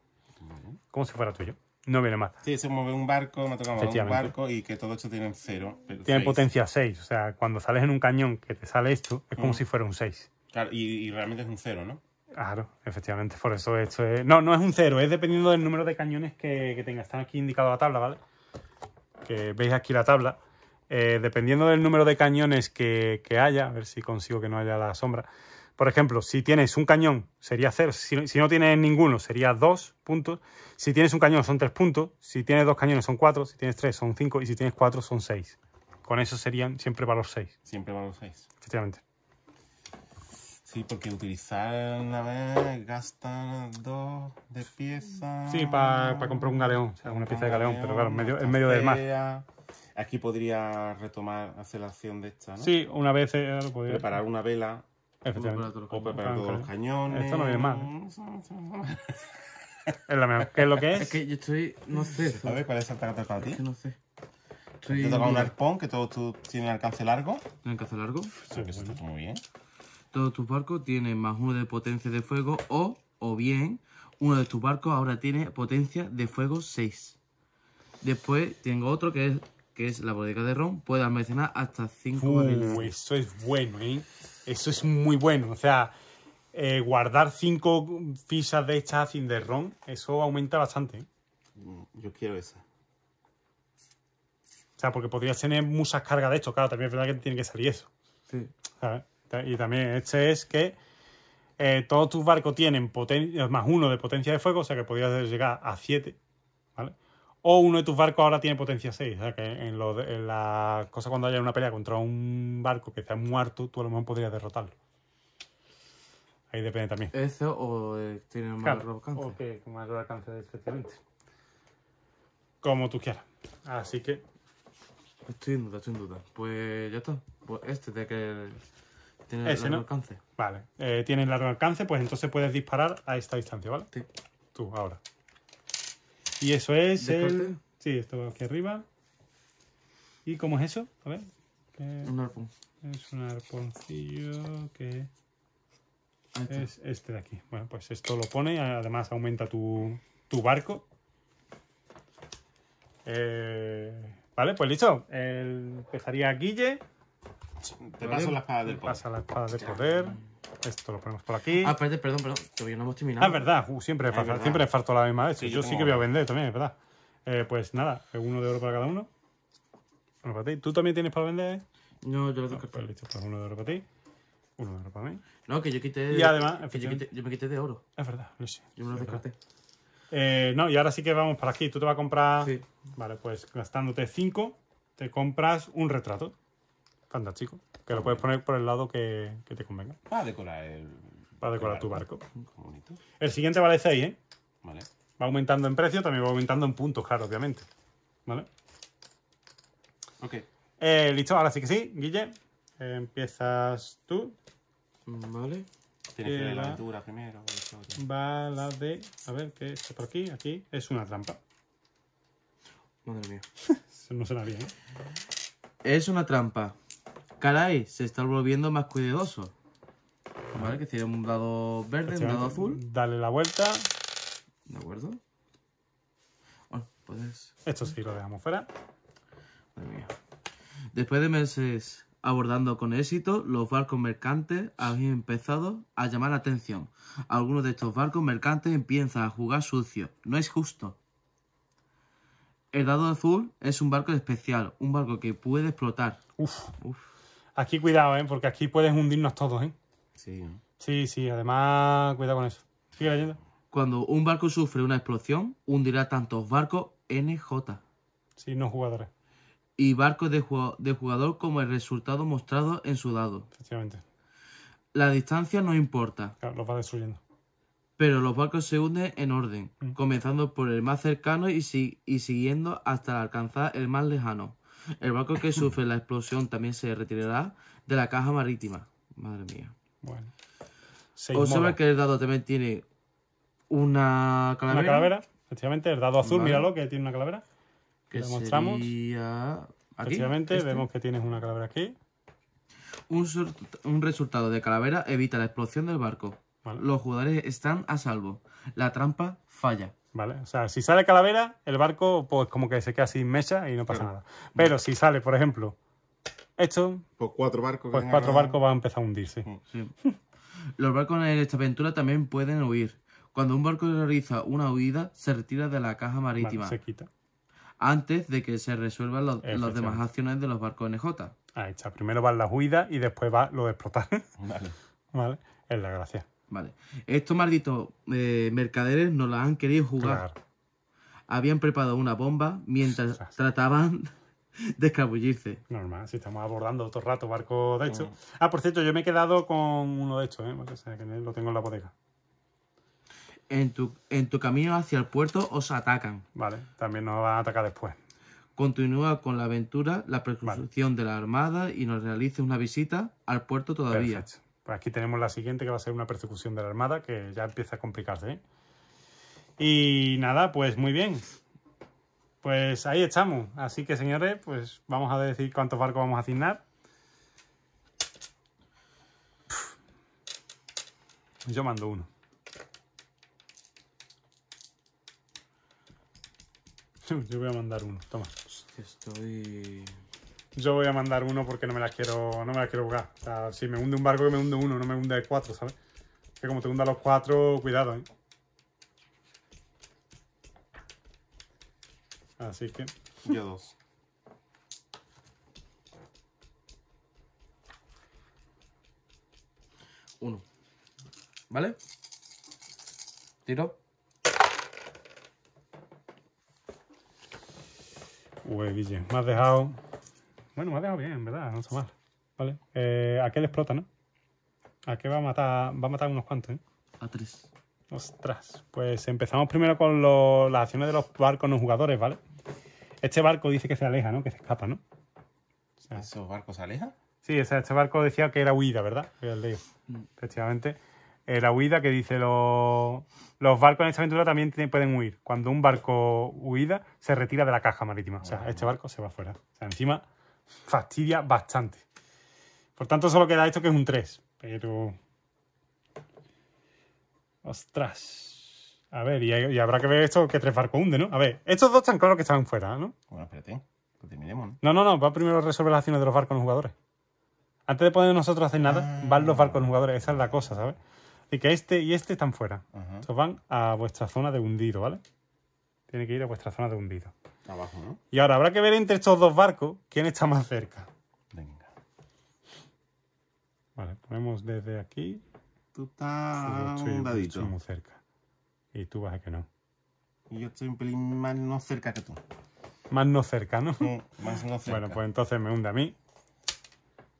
Como si fuera tuyo. No viene más Sí, se mueve un barco, me toca mover un barco y que todo esto tienen cero. Tiene tienen potencia 6. O sea, cuando sales en un cañón que te sale esto, es como mm. si fuera un 6. Claro, y, realmente es un cero, ¿no? Claro, efectivamente. Por eso esto es. No, no es un cero, es dependiendo del número de cañones que, que tenga. Están aquí indicados la tabla, ¿vale? Que veis aquí la tabla. Eh, dependiendo del número de cañones que, que haya, a ver si consigo que no haya la sombra. Por ejemplo, si tienes un cañón, sería 0. Si, no tienes ninguno, sería 2 puntos. Si tienes un cañón, son 3 puntos. Si tienes dos cañones, son 4. Si tienes tres, son 5. Y si tienes cuatro, son 6. Con eso serían siempre valor 6. Siempre valor 6. Efectivamente. Sí, porque utilizar una vez gastan dos de pieza. Sí, para comprar un galeón, o sea, una pieza de galeón, pero claro, en medio, en medio del mar. Aquí podría retomar, hacer la acción de esta, ¿no? Sí, una vez. Eh, Preparar una vela Efectivamente. todos los cañones. Esto no viene mal. es, ¿Qué es lo que es? Es que yo estoy. No sé. ¿Sabes cuál es el tarjeta para ti? que no sé. Estoy... Te toca un arpón que todos tus tienen alcance largo. ¿Tienen alcance largo? Sí, que está muy bien. Todos tus barcos tienen más uno de potencia de fuego o, o bien, uno de tus barcos ahora tiene potencia de fuego 6. Después tengo otro que es, que es la bodega de ron. Puede almacenar hasta 5 barriles. Eso es bueno, ¿eh? Eso es muy bueno. O sea, eh, guardar cinco fichas de estas sin de eso aumenta bastante. ¿eh? Mm, yo quiero esa. O sea, porque podrías tener muchas cargas de esto. Claro, también es verdad que tiene que salir eso. Sí. Y también este es que eh, todos tus barcos tienen más uno de potencia de fuego, o sea que podrías llegar a 7 o uno de tus barcos ahora tiene potencia 6. O sea que en, en la cosa cuando haya una pelea contra un barco que sea muerto, tú a lo mejor podrías derrotarlo. Ahí depende también. Eso o eh, tiene más largo alcance. O que mayor alcance, especialmente. Como tú quieras. Así que. Estoy en duda, estoy en duda. Pues ya está. Pues este de que tiene largo alcance. Vale. Eh, tiene largo alcance, pues entonces puedes disparar a esta distancia, ¿vale? Sí. Tú, ahora. Y eso es el... Sí, esto va aquí arriba. ¿Y cómo es eso? A ver. un arpón. Es un arponcillo que... Es este de aquí. Bueno, pues esto lo pone, además aumenta tu, tu barco. Eh, vale, pues listo. El, empezaría Guille. Te paso la espada del poder. Pasa la espada del poder. Esto lo ponemos por aquí. Ah, perdón, perdón, perdón. Todavía no hemos terminado. Ah, es verdad. Uh, siempre, ah, es siempre falto la misma vez. yo, sí que voy a vender también, es verdad. Eh, pues nada, eh, uno de oro para cada uno. Uno para ti. ¿Tú también tienes para vender? No, yo lo tengo ah, pues listo, pues uno de oro para ti. Uno de oro para mí. No, que yo quité. Y además, yo, me quité de oro. Es verdad, lo Yo me lo descarté. Eh, no, y ahora sí que vamos para aquí. Tú te vas a comprar. Sí. Vale, pues gastándote 5, te compras un retrato. Fantástico. Que lo puedes poner por el lado que, te convenga. Para decorar el. Para decorar tu barco. Mm, el siguiente vale 6, ¿eh? Vale. Va aumentando en precio, también va aumentando en puntos, claro, obviamente. ¿Vale? Ok. Eh, listo, ahora sí que sí, Guille. empiezas tú. Vale. Tienes que eh, la aventura primero. Va la de. A ver, ¿qué esto por aquí? Aquí. Es una trampa. Madre mía. no suena bien. ¿eh? Es una trampa. Caray, se está volviendo más cuidadoso. Vale, que tiene un dado verde, un dado azul. Dale la vuelta. De acuerdo. Bueno, puedes... Esto sí lo dejamos fuera. Madre mía. Después de meses abordando con éxito, los barcos mercantes han empezado a llamar la atención. Algunos de estos barcos mercantes empiezan a jugar sucio. No es justo. El dado azul es un barco especial, un barco que puede explotar. Uf. Uf. Aquí cuidado, ¿eh? Porque aquí puedes hundirnos todos, ¿eh? Sí. Sí, sí, además, cuidado con eso. Sigue leyendo. Cuando un barco sufre una explosión, hundirá tantos barcos NJ. Sí, no jugadores. Y barcos de, jugador como el resultado mostrado en su dado. Efectivamente. La distancia no importa. Claro, los va destruyendo. Pero los barcos se hunden en orden, mm. comenzando por el más cercano y siguiendo hasta alcanzar el más lejano. El barco que sufre la explosión también se retirará de la caja marítima. Madre mía. Bueno. Observa que el dado también tiene una calavera. Una calavera, efectivamente. El dado azul, míralo, que tiene una calavera. Que mostramos. Aquí, efectivamente, este. vemos que tienes una calavera aquí. Un, un, resultado de calavera evita la explosión del barco. Los jugadores están a salvo. La trampa falla. ¿Vale? O sea, si sale calavera, el barco, pues como que se queda sin mecha y no pasa nada. Pero si sale, por ejemplo, esto. Pues cuatro barcos. Pues cuatro barcos van a empezar a hundirse. Oh, los barcos en esta aventura también pueden huir. Cuando un barco realiza una huida, se retira de la caja marítima. se quita. Antes de que se resuelvan los, las demás acciones de los barcos NJ. Ahí está. Primero van las huidas y después va lo de explotar. Vale. Vale. Es la gracia. Vale. Estos malditos eh, mercaderes nos la han querido jugar. Habían preparado una bomba mientras trataban de escabullirse. Normal, si estamos abordando otro rato barco de hecho. Ah, por cierto, yo me he quedado con uno de estos, ¿eh? lo tengo en la bodega. En tu, en tu camino hacia el puerto os atacan. Vale, también nos van a atacar después. Continúa con la aventura, la persecución de la Armada y nos realice una visita al puerto todavía. Pues aquí tenemos la siguiente que va a ser una persecución de la Armada, que ya empieza a complicarse. ¿eh? Y nada, pues muy bien. Pues ahí estamos. Así que señores, pues vamos a decir cuántos barcos vamos a asignar. Yo mando uno. Yo voy a mandar uno, toma. Estoy yo voy a mandar uno porque no me las quiero, no me quiero jugar. O sea, si me hunde un barco, que me hunde uno, no me hunde cuatro, ¿sabes? Que como te hunda los cuatro, cuidado, ¿eh? Así que... Yo dos. Uno. ¿Vale? Tiro. Uy, Guille, me has dejado... Bueno, me ha dejado bien, verdad, no está mal. ¿A qué le explota, no? ¿A qué va a matar? Va a matar unos cuantos, ¿eh? A tres. Ostras. Pues empezamos primero con las acciones de los barcos no jugadores, ¿vale? Este barco dice que se aleja, ¿no? Que se escapa, ¿no? O sea, barcos se aleja? Sí, o sea, este barco decía que era huida, ¿verdad? Mm. Efectivamente. la huida que dice los barcos en esta aventura también pueden huir. Cuando un barco huida se retira de la caja marítima. O sea, este barco se va afuera. O sea, encima fastidia bastante. Por tanto, solo queda esto que es un 3. Pero... Ostras. A ver, y, habrá que ver esto que tres barcos hunde, ¿no? A ver, estos dos están claro que están fuera, ¿no? Bueno, espérate. Pues ¿no? No, no, Va primero a resolver las acciones de los barcos jugadores. Antes de poder nosotros hacer nada, ah. van los barcos jugadores. Esa es la cosa, ¿sabes? Y que este y este están fuera. Estos van a vuestra zona de hundido, ¿vale? Tiene que ir a vuestra zona de hundido. Y ahora habrá que ver entre estos dos barcos quién está más cerca. Venga. Vale, ponemos desde aquí. Tú estás muy cerca. Y tú vas a que no. Y yo estoy un pelín más no cerca que tú. Más no cerca, ¿no? más no cerca. Bueno, pues entonces me hunde a mí.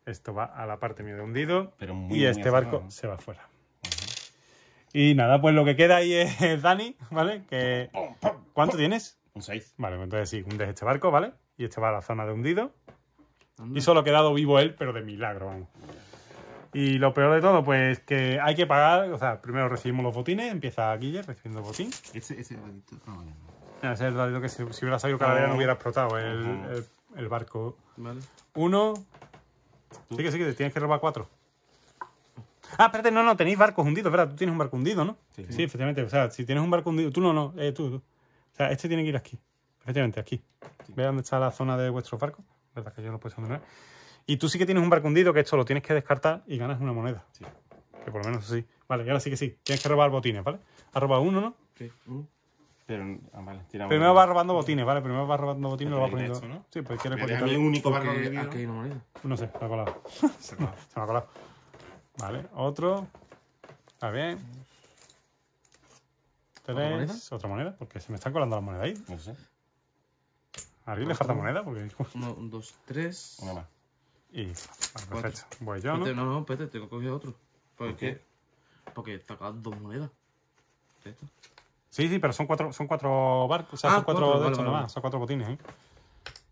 Esto va a la parte mía de hundido. y este barco se va afuera. Y nada, pues lo que queda ahí es Dani, ¿vale? Que... ¿Cuánto tienes? Un 6. Vale, pues entonces sí, hundes este barco, ¿vale? Y este va a la zona de hundido. Y solo ha quedado vivo él, pero de milagro, vamos. Y lo peor de todo, pues que hay que pagar. O sea, primero recibimos los botines. Empieza Guille recibiendo botín. Ese, ese es el dadito ah, ah, que si, hubiera salido cada no ah. hubiera explotado el, el, barco. Vale. Uno. Sí, que sí, que tienes que robar cuatro. Ah, espérate, no, no, tenéis barcos hundidos, ¿verdad? Tú tienes un barco hundido, ¿no? Sí, efectivamente. O sea, si tienes un barco hundido, tú no, no, eh, tú, tú. O sea, este tiene que ir aquí. Efectivamente, aquí. Sí. dónde está la zona de vuestro barco. Verdad que yo lo puedo Y tú sí que tienes un barco hundido, que esto lo tienes que descartar y ganas una moneda. Sí. Que por lo menos sí. Vale, y ahora sí que sí. Tienes que robar botines, ¿vale? Has robado uno, ¿no? Sí, Pero, ah, vale, Primero va robando botines, ¿vale? Primero va robando botines y lo va poniendo. Esto, ¿no? Sí, pues quiere poner. el único barco que hay una moneda. No sé, se me ha colado. Se, me ha colado. Vale, otro. Está bien. Tres, otra moneda, porque se me están colando las monedas ahí. No sé. ¿A alguien le falta moneda? Porque... Uno, dos, tres. Y. Ah, perfecto. Voy yo, ¿no? no, no, pete, tengo que coger otro. ¿Por qué? Porque está acabas dos monedas. ¿Esto? Sí, sí, pero son cuatro, son cuatro barcos. O sea, ah, son cuatro, de Son cuatro botines, ¿eh?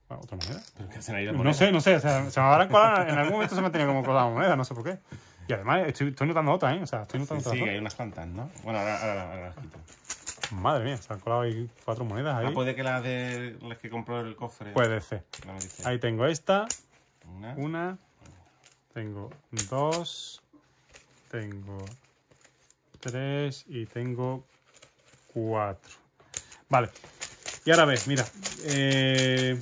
otra moneda. ¿Pero qué hacen No sé, no sé. se me habrán colado. En algún momento se me ha tenido como colado moneda, no sé por qué. Y además estoy, notando otra, ¿eh? O sea, estoy notando sí, Sí, hay unas cuantas, ¿no? Bueno, ahora las quito. Madre mía, se han colado ahí cuatro monedas ahí. Ah, puede que las de las que compró el cofre. Puede ser. Ahí tengo esta. Una. Tengo dos. Tengo tres. Y tengo cuatro. Vale. Y ahora ves, mira. Eh,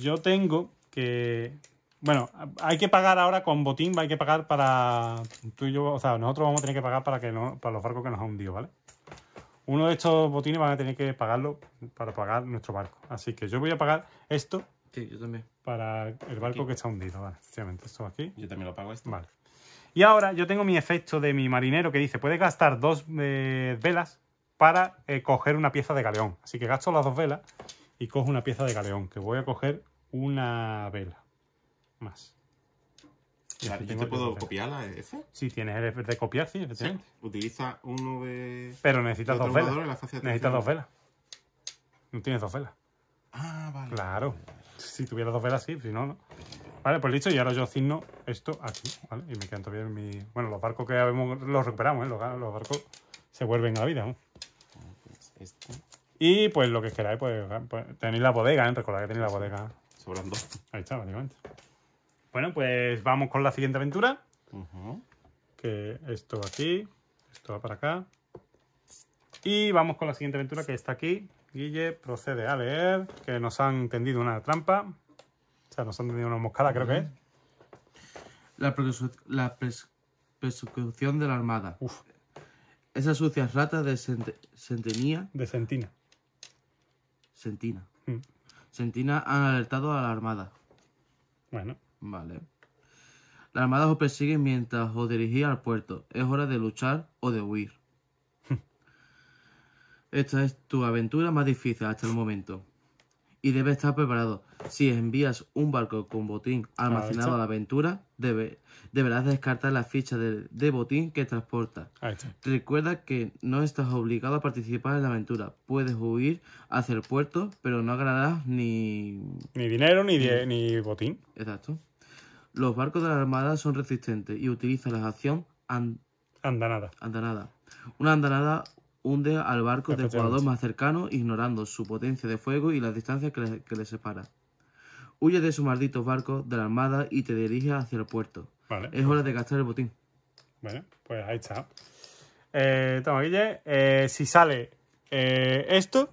yo tengo que. Bueno, hay que pagar ahora con botín, hay que pagar para tú y yo, o sea, nosotros vamos a tener que pagar para que no, para los barcos que nos han hundido, ¿vale? Uno de estos botines van a tener que pagarlo para pagar nuestro barco. Así que yo voy a pagar esto. Para el barco que está hundido, esto aquí. Yo también lo pago esto. Vale. Y ahora yo tengo mi efecto de mi marinero que dice, puede gastar dos eh, velas para eh, coger una pieza de galeón. Así que gasto las dos velas y cojo una pieza de galeón, que voy a coger una vela más. Ya, ¿Yo te puedo copiar la F? E sí, tienes el F de copiar, sí, efectivamente. Utiliza uno de. Pero necesitas dos velas. Necesitas dos velas. No tienes dos velas. Ah, vale. Claro. Si tuviera dos velas, sí, si no, no. Vale, pues listo, y ahora yo signo esto aquí, ¿vale? Y me quedan todavía mi. Bueno, los barcos que los recuperamos, ¿eh? Los, barcos se vuelven a la vida, ¿no? Este. Y pues lo que queráis, pues, pues tenéis la bodega, ¿eh? Recordad que tenéis la bodega. Sobran dos. Ahí está, básicamente. Bueno, pues vamos con la siguiente aventura. Que esto aquí, esto va para acá. Y vamos con la siguiente aventura que está aquí. Guille procede a leer que nos han tendido una trampa. O sea, nos han tendido una moscada, creo que es. La, la persecución de la Armada. Uf. Esas sucias ratas de sentenía. De Sentina. Sentina. Mm. Sentina han alertado a la Armada. Bueno, Vale. La armada os persigue mientras os dirigís al puerto. Es hora de luchar o de huir. Esta es tu aventura más difícil hasta el momento. Y debes estar preparado. Si envías un barco con botín almacenado a la aventura, deberás descartar la ficha de, botín que transporta. Recuerda que no estás obligado a participar en la aventura. Puedes huir hacia el puerto, pero no ganarás ni... Ni dinero, ni, ni botín. Exacto. Los barcos de la Armada son resistentes y utilizan la acción andanada. Una andanada hunde al barco del jugador más cercano, ignorando su potencia de fuego y las distancias que le, separa. Huye de su malditos barcos de la Armada y te dirige hacia el puerto. Es hora de gastar el botín. Bueno, pues ahí está. Eh, toma, Guille. Eh, si sale eh, esto,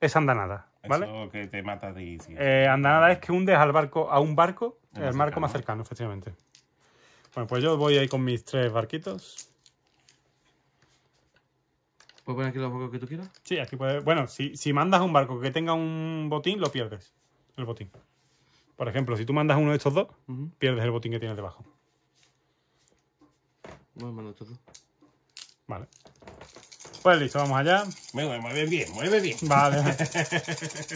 es andanada. ¿Vale? Eso que te mata de eh, andanada es que hundes al barco, a un barco, el barco más cercano, efectivamente. Bueno, pues yo voy ahí con mis tres barquitos. ¿Puedo poner aquí los barcos que tú quieras? Sí, aquí puedes. Bueno, si, si mandas un barco que tenga un botín, lo pierdes. El botín. Por ejemplo, si tú mandas uno de estos dos, pierdes el botín que tienes debajo. Bueno, estos dos. Vale. Pues listo, vamos allá. Mueve, mueve bien, mueve bien. Vale.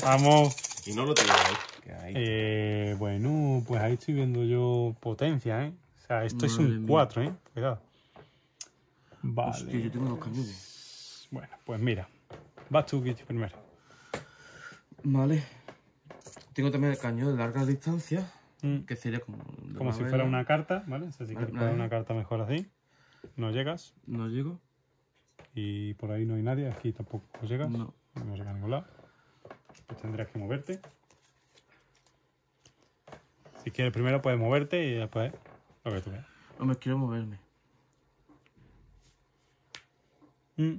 vamos. Y no lo tengo ahí. Eh, bueno, pues ahí estoy viendo yo potencia, ¿eh? O sea, esto es un 4, ¿eh? Cuidado. Vale. Hostia, yo tengo los cañones. Bueno, pues mira. Vas tú, Gitch primero. Vale. Tengo también el cañón de larga distancia. Mm. Que sería como... Como si fuera una carta, ¿vale? O sea, si quieres poner una carta mejor así. No llegas. No llego y por ahí no hay nadie, aquí tampoco llegas, no, no llega a ningún lado, pues tendrás que moverte. Si quieres primero puedes moverte y después lo que tú veas. No me quiero moverme. Mm.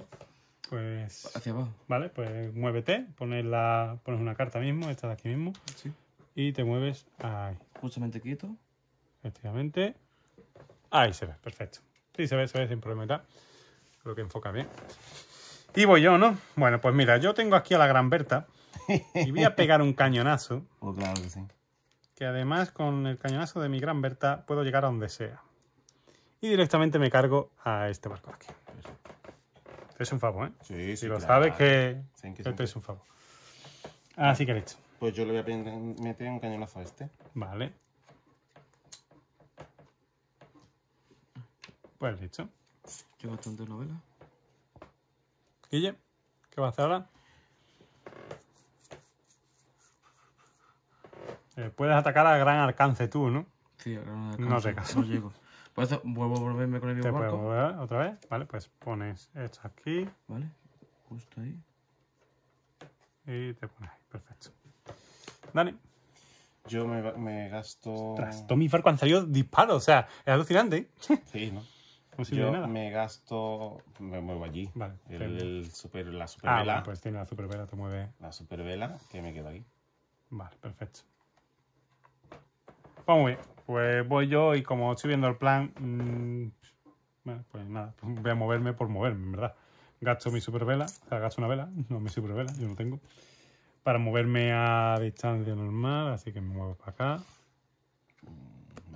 pues... Hacia abajo. Vale, pues muévete, pones, la, pones una carta mismo, esta de aquí mismo. Sí. Y te mueves ahí. Justamente quieto. Efectivamente. Ahí se ve, perfecto. Sí, se ve, se ve sin problema y tal que enfoca bien. Y voy yo, ¿no? Bueno, pues mira, yo tengo aquí a la gran Berta. Y voy a pegar un cañonazo. Oh, que además con el cañonazo de mi gran Berta puedo llegar a donde sea. Y directamente me cargo a este barco aquí. Es un favor, ¿eh? Sí, sí. Si lo sabes que, este es un favor. Así que listo. Pues yo le voy a meter un cañonazo a este. Vale. Pues listo qué bastante novela. Guille, ¿qué vas a hacer ahora? Eh, puedes atacar a gran alcance tú, ¿no? Sí, a gran alcance. No sé caso. No llego. Pues, vuelvo a volverme con el mismo ¿Te Puedo volver otra vez? Vale, pues pones esto aquí. Vale, justo ahí. Y te pones ahí, perfecto. Dani. Yo me, gasto. Ostras, Tommy Farco han salido disparos, o sea, es alucinante. Sí, ¿no? yo me gasto, me muevo allí. Vale, el, super, la ah, supervela. Ah, pues tiene la supervela, te mueve. La supervela, que me quedo aquí. Vale, perfecto. Pues muy bien, pues voy yo y como estoy viendo el plan, mm, pues nada, voy a moverme por moverme, en verdad. Gasto mi supervela, o gasto una vela, no mi supervela, yo no tengo. Para moverme a distancia normal, así que me muevo para acá. Mm,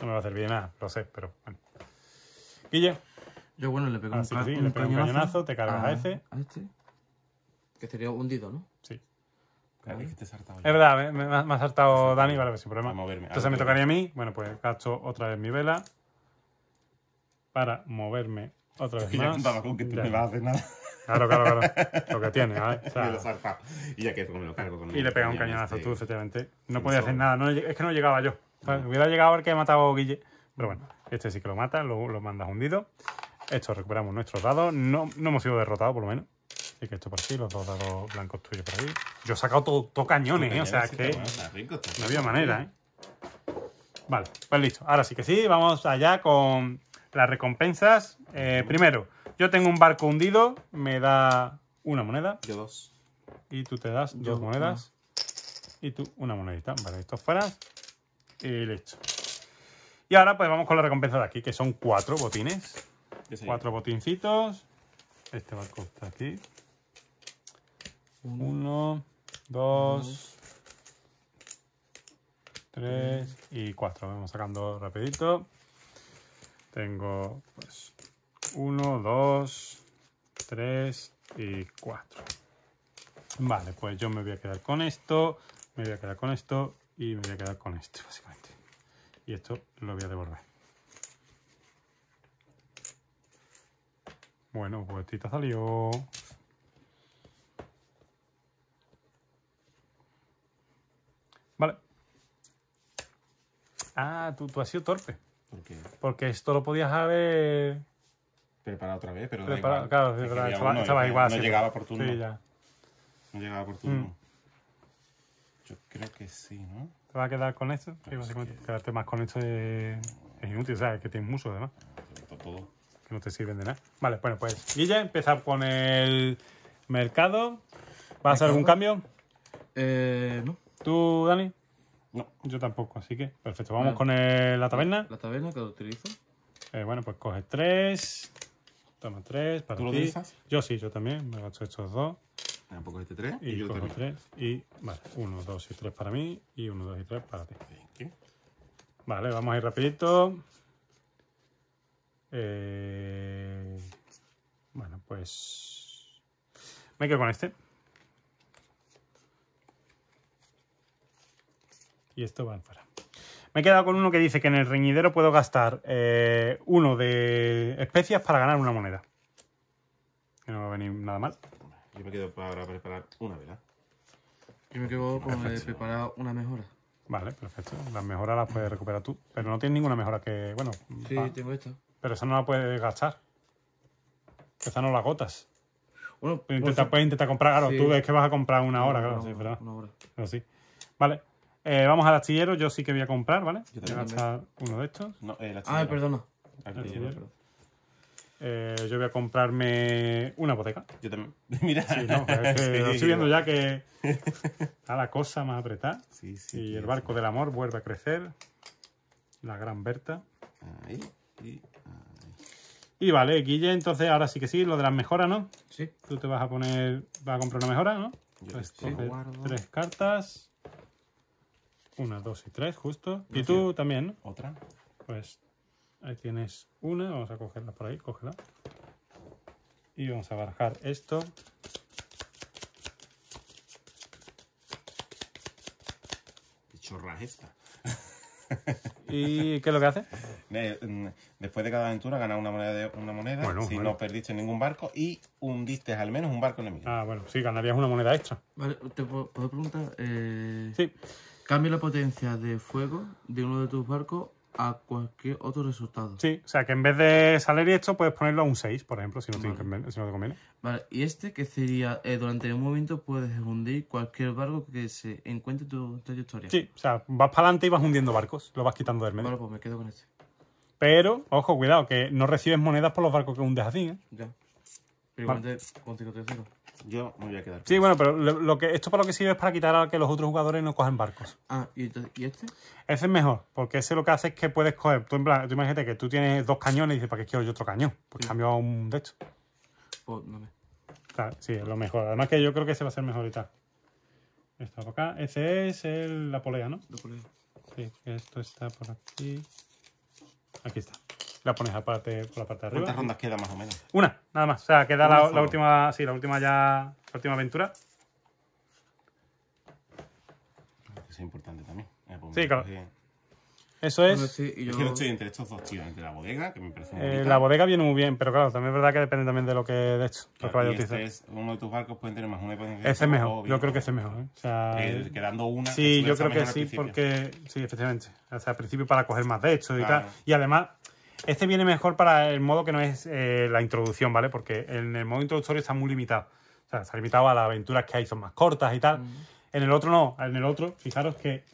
no me va a servir de nada, lo sé, pero bueno. Guille. Yo, bueno, le pego un, cañonazo, te cargas a, ese. A este. Que sería hundido, ¿no? Sí. es verdad, me, ha saltado Dani, vale, pues sin problema. Entonces me tocaría a mí. Bueno, pues gasto otra vez mi vela para moverme otra vez Y ya contaba con que tú me a hacer nada. Claro, claro, claro. Lo que tiene, ¿vale? O Y cargo con y le pega un cañonazo este tú, efectivamente. No podía hacer nada, no es que no llegaba yo. Hubiera llegado el que he matado a Guille, pero bueno. Este sí que lo mata, lo, mandas hundido. Esto recuperamos nuestros dados. No, no hemos sido derrotados, por lo menos. Así que esto por aquí, los dos dados blancos tuyos por ahí. Yo he sacado todo, cañones, ¿eh? O sea, que no había manera, ¿eh? Vale, pues listo. Ahora sí que sí, vamos allá con las recompensas. Eh, primero, yo tengo un barco hundido, me da una moneda. Yo dos. Y tú te das dos monedas. Y tú una monedita. Vale, esto fuera. Y listo. Y ahora pues vamos con la recompensa de aquí, que son cuatro botines. Cuatro botincitos. Este barco está aquí. Uno, dos, tres y cuatro. Vamos sacando rapidito. Tengo pues uno, dos, tres y cuatro. Vale, pues yo me voy a quedar con esto, me voy a quedar con esto y me voy a quedar con esto, básicamente y esto lo voy a devolver. Bueno, pues ha salió. Vale. Ah, tú, tú has sido torpe. ¿Por qué? Porque esto lo podías haber... Preparado otra vez, pero Preparado, igual. Claro, pero estaba, eh, igual. No llegaba por turno. Sí, ya. No llegaba por turno. Mm. Yo creo que sí, ¿no? te va a quedar con esto. Y básicamente quedarte más con esto es, inútil, o sea, es que tienes mucho además. Que no te sirven de nada. Vale, bueno, pues Guille, empezar con el mercado. ¿Vas a hacer algún cambio? Eh, no. ¿Tú, Dani? No. Yo tampoco, así que perfecto. Vamos ah. con la taberna. ¿La taberna que lo utilizo? Eh, bueno, pues coge tres. Toma tres para ¿Tú lo utilizas? Yo sí, yo también. Me gasto estos dos. Un poco este 3. Y, yo cojo 3. Y vale, 1, 2 y 3 para mí. Y 1, 2 y 3 para ti. Vale, vamos a ir rapidito. Eh, bueno, pues... Me quedo con este. Y esto va fuera. Me he quedado con uno que dice que en el reñidero puedo gastar eh, uno de especias para ganar una moneda. Que no va a venir nada mal. Yo me quedo para preparar una vela. Yo me quedo con preparar una mejora. Vale, perfecto. Las mejoras las puedes recuperar tú. Pero no tienes ninguna mejora que. Bueno. Sí, tengo esto Pero esa no la puedes gastar. Esa no la agotas. Bueno, puedes intentar, comprar. Claro, tú ves que vas a comprar una hora, claro. sí, verdad una hora. Pero sí. Vale. Eh, vamos al astillero. Yo sí que voy a comprar, ¿vale? Yo voy a gastar uno de estos. No, el ah, astillero. Ah, perdona. El astillero. Eh, yo voy a comprarme una boteca. Yo también. Mira. Sí, no, pues, eh, estoy viendo ya que está la cosa más apretada. Sí, sí. Y el barco del amor vuelve a crecer. La gran Berta. Ahí. Y, vale, Guille, entonces ahora sí que sí, lo de las mejoras, ¿no? Sí. Tú te vas a poner. Vas a comprar una mejora, ¿no? Yo pues, tres cartas. Una, dos y tres, justo. y tú también, ¿no? Otra. Pues Ahí tienes una, vamos a cogerla por ahí, cógela. Y vamos a barajar esto. Qué chorra es esta. ¿Y qué es lo que hace? Mm, después de cada aventura ganas una moneda, de, una moneda si no perdiste ningún barco y hundiste al menos un barco enemigo. Ah, bueno, sí, ganarías una moneda extra. Vale, ¿te puedo preguntar? Eh, sí. Cambia la potencia de fuego de uno de tus barcos a cualquier otro resultado. Sí, o sea que en vez de salir esto puedes ponerlo a un 6, por ejemplo, si no, te, conviene, Vale, y este que sería, eh, durante un momento puedes hundir cualquier barco que se encuentre en tu trayectoria. Sí, o sea, vas para adelante y vas hundiendo barcos, lo vas quitando del medio. Bueno, pues me quedo con este. Pero, ojo, cuidado, que no recibes monedas por los barcos que hundes así, ¿eh? Ya. Pero vale. Yo me voy a quedar. sí, bueno, pero lo que, esto para lo que sirve es para quitar a que los otros jugadores no cogen barcos. Ah, ¿y, este? Ese es mejor, porque ese lo que hace es que puedes coger. Tú, imagínate que tú tienes dos cañones y dices, ¿para qué quiero yo otro cañón? Pues cambio a un de estos. pues no sí, es lo mejor. Además que yo creo que ese va a ser mejor y tal. acá. Ese es la polea, ¿no? La polea. Sí, esto está por aquí. Aquí está la pones aparte por la parte de arriba. ¿Cuántas rondas queda más o menos? Una, nada más. O sea, queda la, última. Sí, la última ya. La última aventura. es importante también. Eh, pues, sí, claro. Eh, eso es. yo... estoy entre estos dos tíos, entre la bodega, que me parece muy eh, La bodega viene muy bien, pero claro, también es verdad que depende también de lo que de hecho. Claro, que este es uno de tus barcos puede tener más una Ese es mejor, yo creo que ese es mejor. ¿eh? O sea, quedando una. Sí, yo creo que sí, porque. Sí, efectivamente. O sea, al principio para coger más de hecho y tal. Y además, este viene mejor para el modo que no es eh, la introducción, ¿vale? Porque en el modo introductorio está muy limitado. O sea, está limitado a las aventuras que hay, son más cortas y tal. En el otro no, en el otro, fijaros que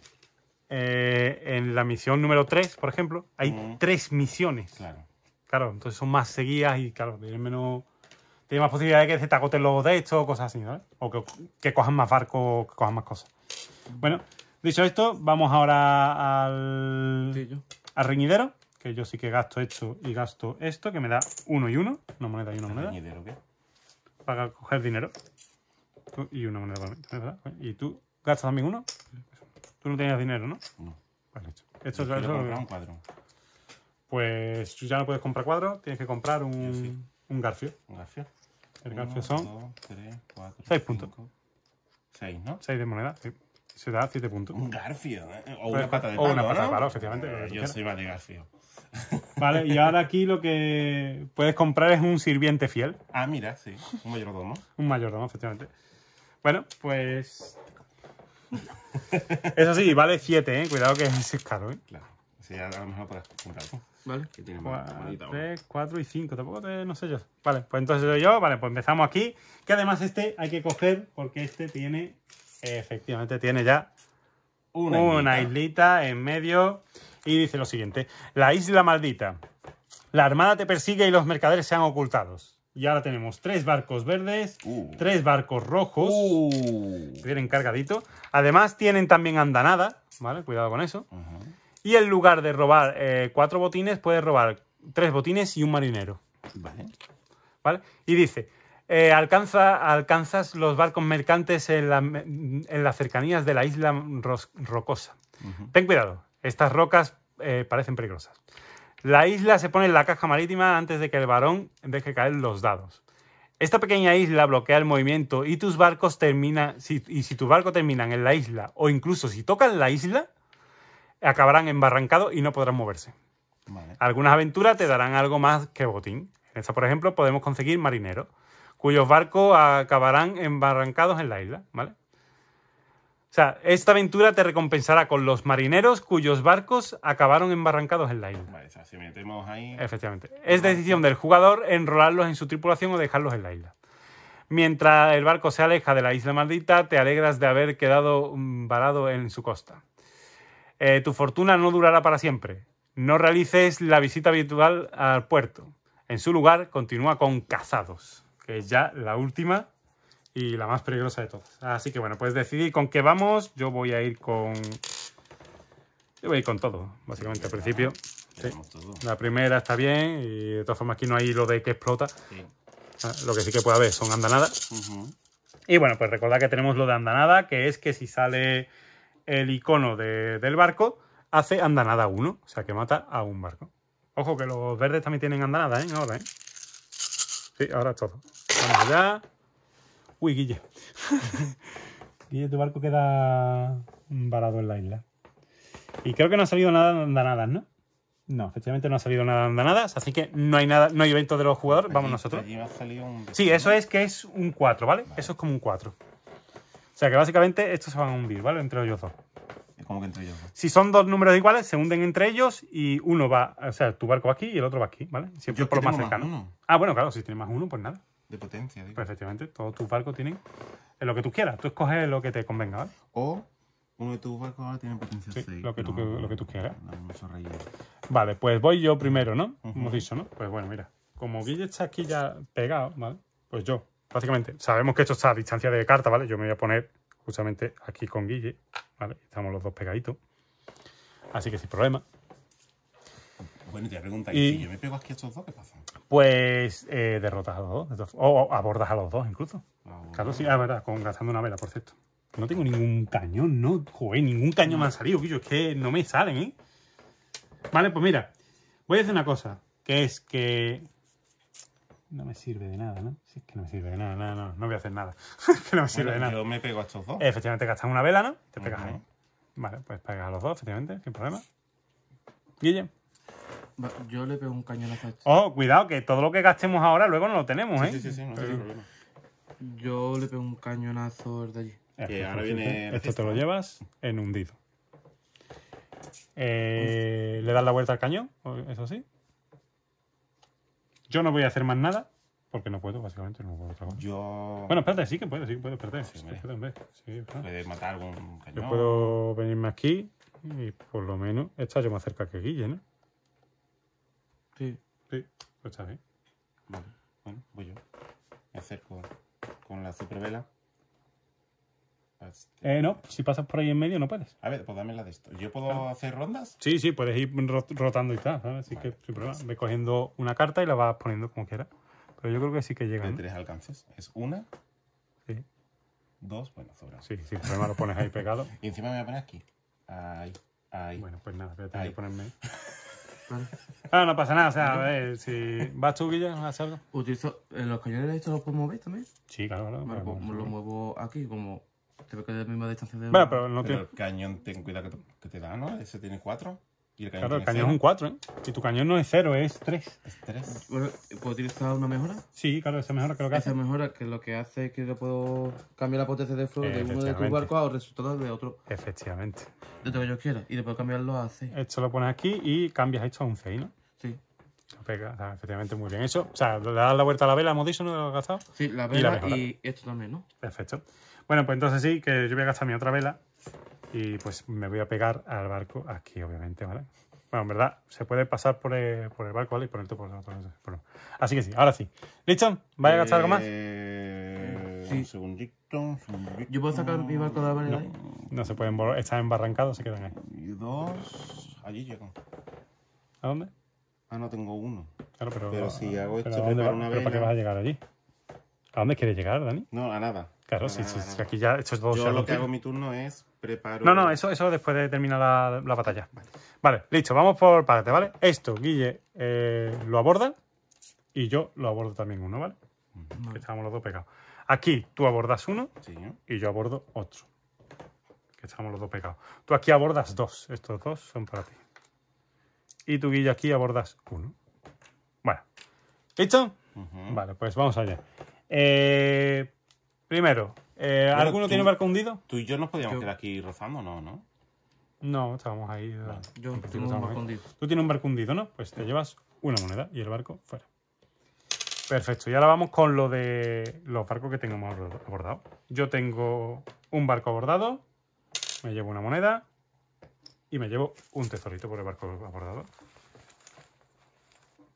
eh, en la misión número 3, por ejemplo, hay tres misiones. Claro. Claro, entonces son más seguidas y claro, tienen menos... Tiene más posibilidades de que se te agoten los de esto o cosas así, ¿vale? O que, cojan más barcos, que cojan más cosas. Bueno, dicho esto, vamos ahora al, al reñidero que yo sí que gasto esto y gasto esto, que me da uno y uno, una moneda y una moneda. Dinero, ¿qué? Para coger dinero. Tú y una moneda para mí, pues, ¿Y tú gastas también uno? Tú no tenías dinero, ¿no? No. Vale, esto. Esto es lo un cuadro. Pues tú ya no puedes comprar cuadro, tienes que comprar un, un garfio. Un garfio. El garfio son... 6 puntos. 6, ¿no? 6 de moneda, sí se da 7 puntos. Un garfio, ¿eh? O una pata de palo. O una pata de palo, efectivamente. yo soy más de garfio. ¿Vale? Y ahora aquí lo que puedes comprar es un sirviente fiel. Ah, mira, sí. Un mayordomo. un mayordomo, efectivamente. Bueno, pues. Eso sí, vale 7, ¿eh? Cuidado que es caro, ¿eh? Claro. Sí, a lo mejor puedes comprar. Vale, que tiene 3, 4 y 5, tampoco te, no sé yo. Vale, pues entonces yo, vale, pues empezamos aquí. Que además este hay que coger porque este tiene, efectivamente, tiene ya una, islita en medio y dice lo siguiente, la isla maldita, la armada te persigue y los mercaderes se han ocultado. Y ahora tenemos tres barcos verdes, uh. tres barcos rojos, uh. que vienen cargadito. Además tienen también andanada, ¿vale? Cuidado con eso. Y en lugar de robar eh, cuatro botines, puedes robar tres botines y un marinero. Vale. Y dice, eh, alcanza, alcanzas los barcos mercantes en, las cercanías de la isla rocosa. Ten cuidado, estas rocas eh, parecen peligrosas. La isla se pone en la caja marítima antes de que el varón deje caer los dados. Esta pequeña isla bloquea el movimiento y tus barcos terminan, si, y si tus barcos terminan en la isla o incluso si tocan la isla, acabarán embarrancados y no podrán moverse. Algunas aventuras te darán algo más que botín. En esta, por ejemplo, podemos conseguir marineros, cuyos barcos acabarán embarrancados en la isla, ¿vale? O sea, esta aventura te recompensará con los marineros cuyos barcos acabaron embarrancados en la isla. metemos ahí... Efectivamente. Es decisión del jugador enrolarlos en su tripulación o dejarlos en la isla. Mientras el barco se aleja de la isla maldita, te alegras de haber quedado mm, varado en su costa. Eh, tu fortuna no durará para siempre. No realices la visita habitual al puerto. En su lugar, continúa con cazados, que es ya la última y la más peligrosa de todas. Así que bueno, pues decidí con qué vamos. Yo voy a ir con... Yo voy a ir con todo, básicamente, al principio. Sí. La primera está bien y de todas formas aquí no hay lo de que explota. Ah, lo que sí que puede haber son andanadas. Y bueno, pues recordad que tenemos lo de andanada, que es que si sale el icono del barco, hace andanada uno. o sea que mata a un barco. Ojo que los verdes también tienen andanada, ¿eh? Ahora, ¿eh? Sí, ahora todo. Vamos allá. Uy, Guille. tu barco queda varado en la isla. Y creo que no ha salido nada de andanadas, ¿no? No, efectivamente no ha salido nada de andanadas, así que no hay nada, no hay evento de los jugadores, vamos nosotros. sí, eso es que es un 4, ¿vale? Eso es como un 4. O sea que básicamente estos se van a hundir, ¿vale? Entre ellos dos. como que entre ellos? Dos? Si son dos números iguales, se hunden entre ellos y uno va, o sea, tu barco va aquí y el otro va aquí, ¿vale? Siempre por lo más cercano. ah, bueno, claro, si tiene más uno, pues nada potencia. Digo. Pues todos tus barcos tienen eh, lo que tú quieras. Tú escoges lo que te convenga, ¿vale? O uno de tus barcos tiene potencia Lo que, tú, quieras. vale, pues voy yo primero, ¿no? como dicho, ¿no? Pues bueno, mira. Como Guille está aquí ya pegado, ¿vale? Pues yo, básicamente, sabemos que esto está a distancia de carta, ¿vale? Yo me voy a poner justamente aquí con Guille, ¿vale? Estamos los dos pegaditos. Así que sin problema. Bueno, te te pregunta, y, si yo me pego aquí a estos dos, ¿qué pasa? Pues eh, derrotas a los dos. O abordas a los dos incluso. Ah, claro, sí, la verdad, con gastando una vela, por cierto. No tengo ningún cañón, no, joder, ningún cañón me ha salido, Guillo, es que no me salen, ¿eh? Vale, pues mira, voy a hacer una cosa, que es que no me sirve de nada, ¿no? Si es que no me sirve de nada, no, no, no voy a hacer nada. que no me sirve de nada. Yo me pego a estos dos. Efectivamente, gastas una vela, ¿no? Te pegas ahí. Vale, pues pegas a los dos, efectivamente, sin problema. Guille. Yo le pego un cañonazo a este. Oh, cuidado, que todo lo que gastemos ahora luego no lo tenemos, ¿eh? Sí, sí, sí, no problema. Yo le pego un cañonazo de allí. Que ahora viene Esto te lo llevas en hundido. Eh, ¿Le das la vuelta al cañón? Eso sí. Yo no voy a hacer más nada. Porque no puedo, básicamente, no puedo Yo. Bueno, espérate, sí que puedo, sí que puedo, espérate. Sí, espérate, Puedes matar algún cañón. Yo puedo venirme aquí y por lo menos esta yo más cerca que Guille, ¿no? Sí, sí, pues está bien. Vale, bueno, voy yo. Me acerco con la supervela. Este... Eh, no, si pasas por ahí en medio no puedes. A ver, pues dame la de esto. ¿Yo puedo hacer rondas? Sí, sí, puedes ir rotando y tal, ¿sabes? Así que sin problema. Ve cogiendo una carta y la vas poniendo como quieras. Pero yo creo que sí que llega. De tres alcances. Es una. Sí. Dos, bueno, sobra. Sí, sin problema lo pones ahí pegado. y encima me voy a poner aquí. Ahí, ahí. Bueno, pues nada, voy a tener que ponerme. Vale. Ah, no pasa nada, o sea, a ver, si vas tú, Guillermo, a hacerlo. Utilizo, eh, los cañones estos los puedo mover también. Sí, claro, claro. pues, lo muevo aquí, como te que de la misma distancia de... Bueno, pero el cañón, ten cuidado que te da, ¿no? Ese tiene cuatro claro, el cañón es un 4, ¿eh? Y tu cañón no es 0, es 3. Es 3. Bueno, ¿Puedo utilizar una mejora? Sí, claro, esa mejora que lo que hace. Esa mejora que lo que hace es que yo puedo cambiar la potencia de fuego de uno de tu barco a resultado de otro. Efectivamente. De lo que yo quiera. Y le puedo cambiarlo a C. Esto lo pones aquí y cambias esto a un C, ¿no? Sí. efectivamente, muy bien eso, O sea, le das la vuelta a la vela, hemos dicho, ¿no? Lo has gastado. Sí, la vela y esto también, ¿no? Perfecto. Bueno, pues entonces sí, que yo voy a gastar mi otra vela y pues me voy a pegar al barco aquí, obviamente, ¿vale? Bueno, en verdad, se puede pasar por el, por el barco, ¿vale? Y ponerte por el otro Así que sí, ahora sí. ¿Listo? ¿Vaya a gastar algo más? Eh, sí. Un segundito, ¿Yo puedo sacar mi barco de la no, No se pueden, están embarrancados, se quedan ahí. Y dos, allí llegan. ¿A dónde? Ah, no, tengo uno. Claro, pero, pero si hago esto pero para una ¿Pero qué vas a llegar allí? ¿A dónde quieres llegar, Dani? No, a nada. Claro, si sí, aquí ya he hecho todo Yo lo que hago mi turno es no, no, eso, eso después de terminar la, batalla. Vale. listo, vamos por parte, ¿vale? Esto, Guille eh, lo aborda y yo lo abordo también uno, ¿vale? Estamos los dos pegados. Aquí tú abordas uno y yo abordo otro. Que estamos los dos pegados. Tú aquí abordas dos, estos dos son para ti. Y tú, Guille, aquí abordas uno. Bueno, ¿listo? Vale, pues vamos allá. Eh, primero, eh, ¿Alguno tiene tiene barco hundido? Tú y yo nos podíamos quedar aquí rozando, ¿no? No, estábamos ahí. Eh, yo tengo un barco hundido. Tú tienes un barco hundido, ¿no? Pues te llevas una moneda y el barco fuera. Perfecto, y ahora vamos con lo de los barcos que tengamos abordados. Yo tengo un barco abordado, me llevo una moneda y me llevo un tesorito por el barco abordado.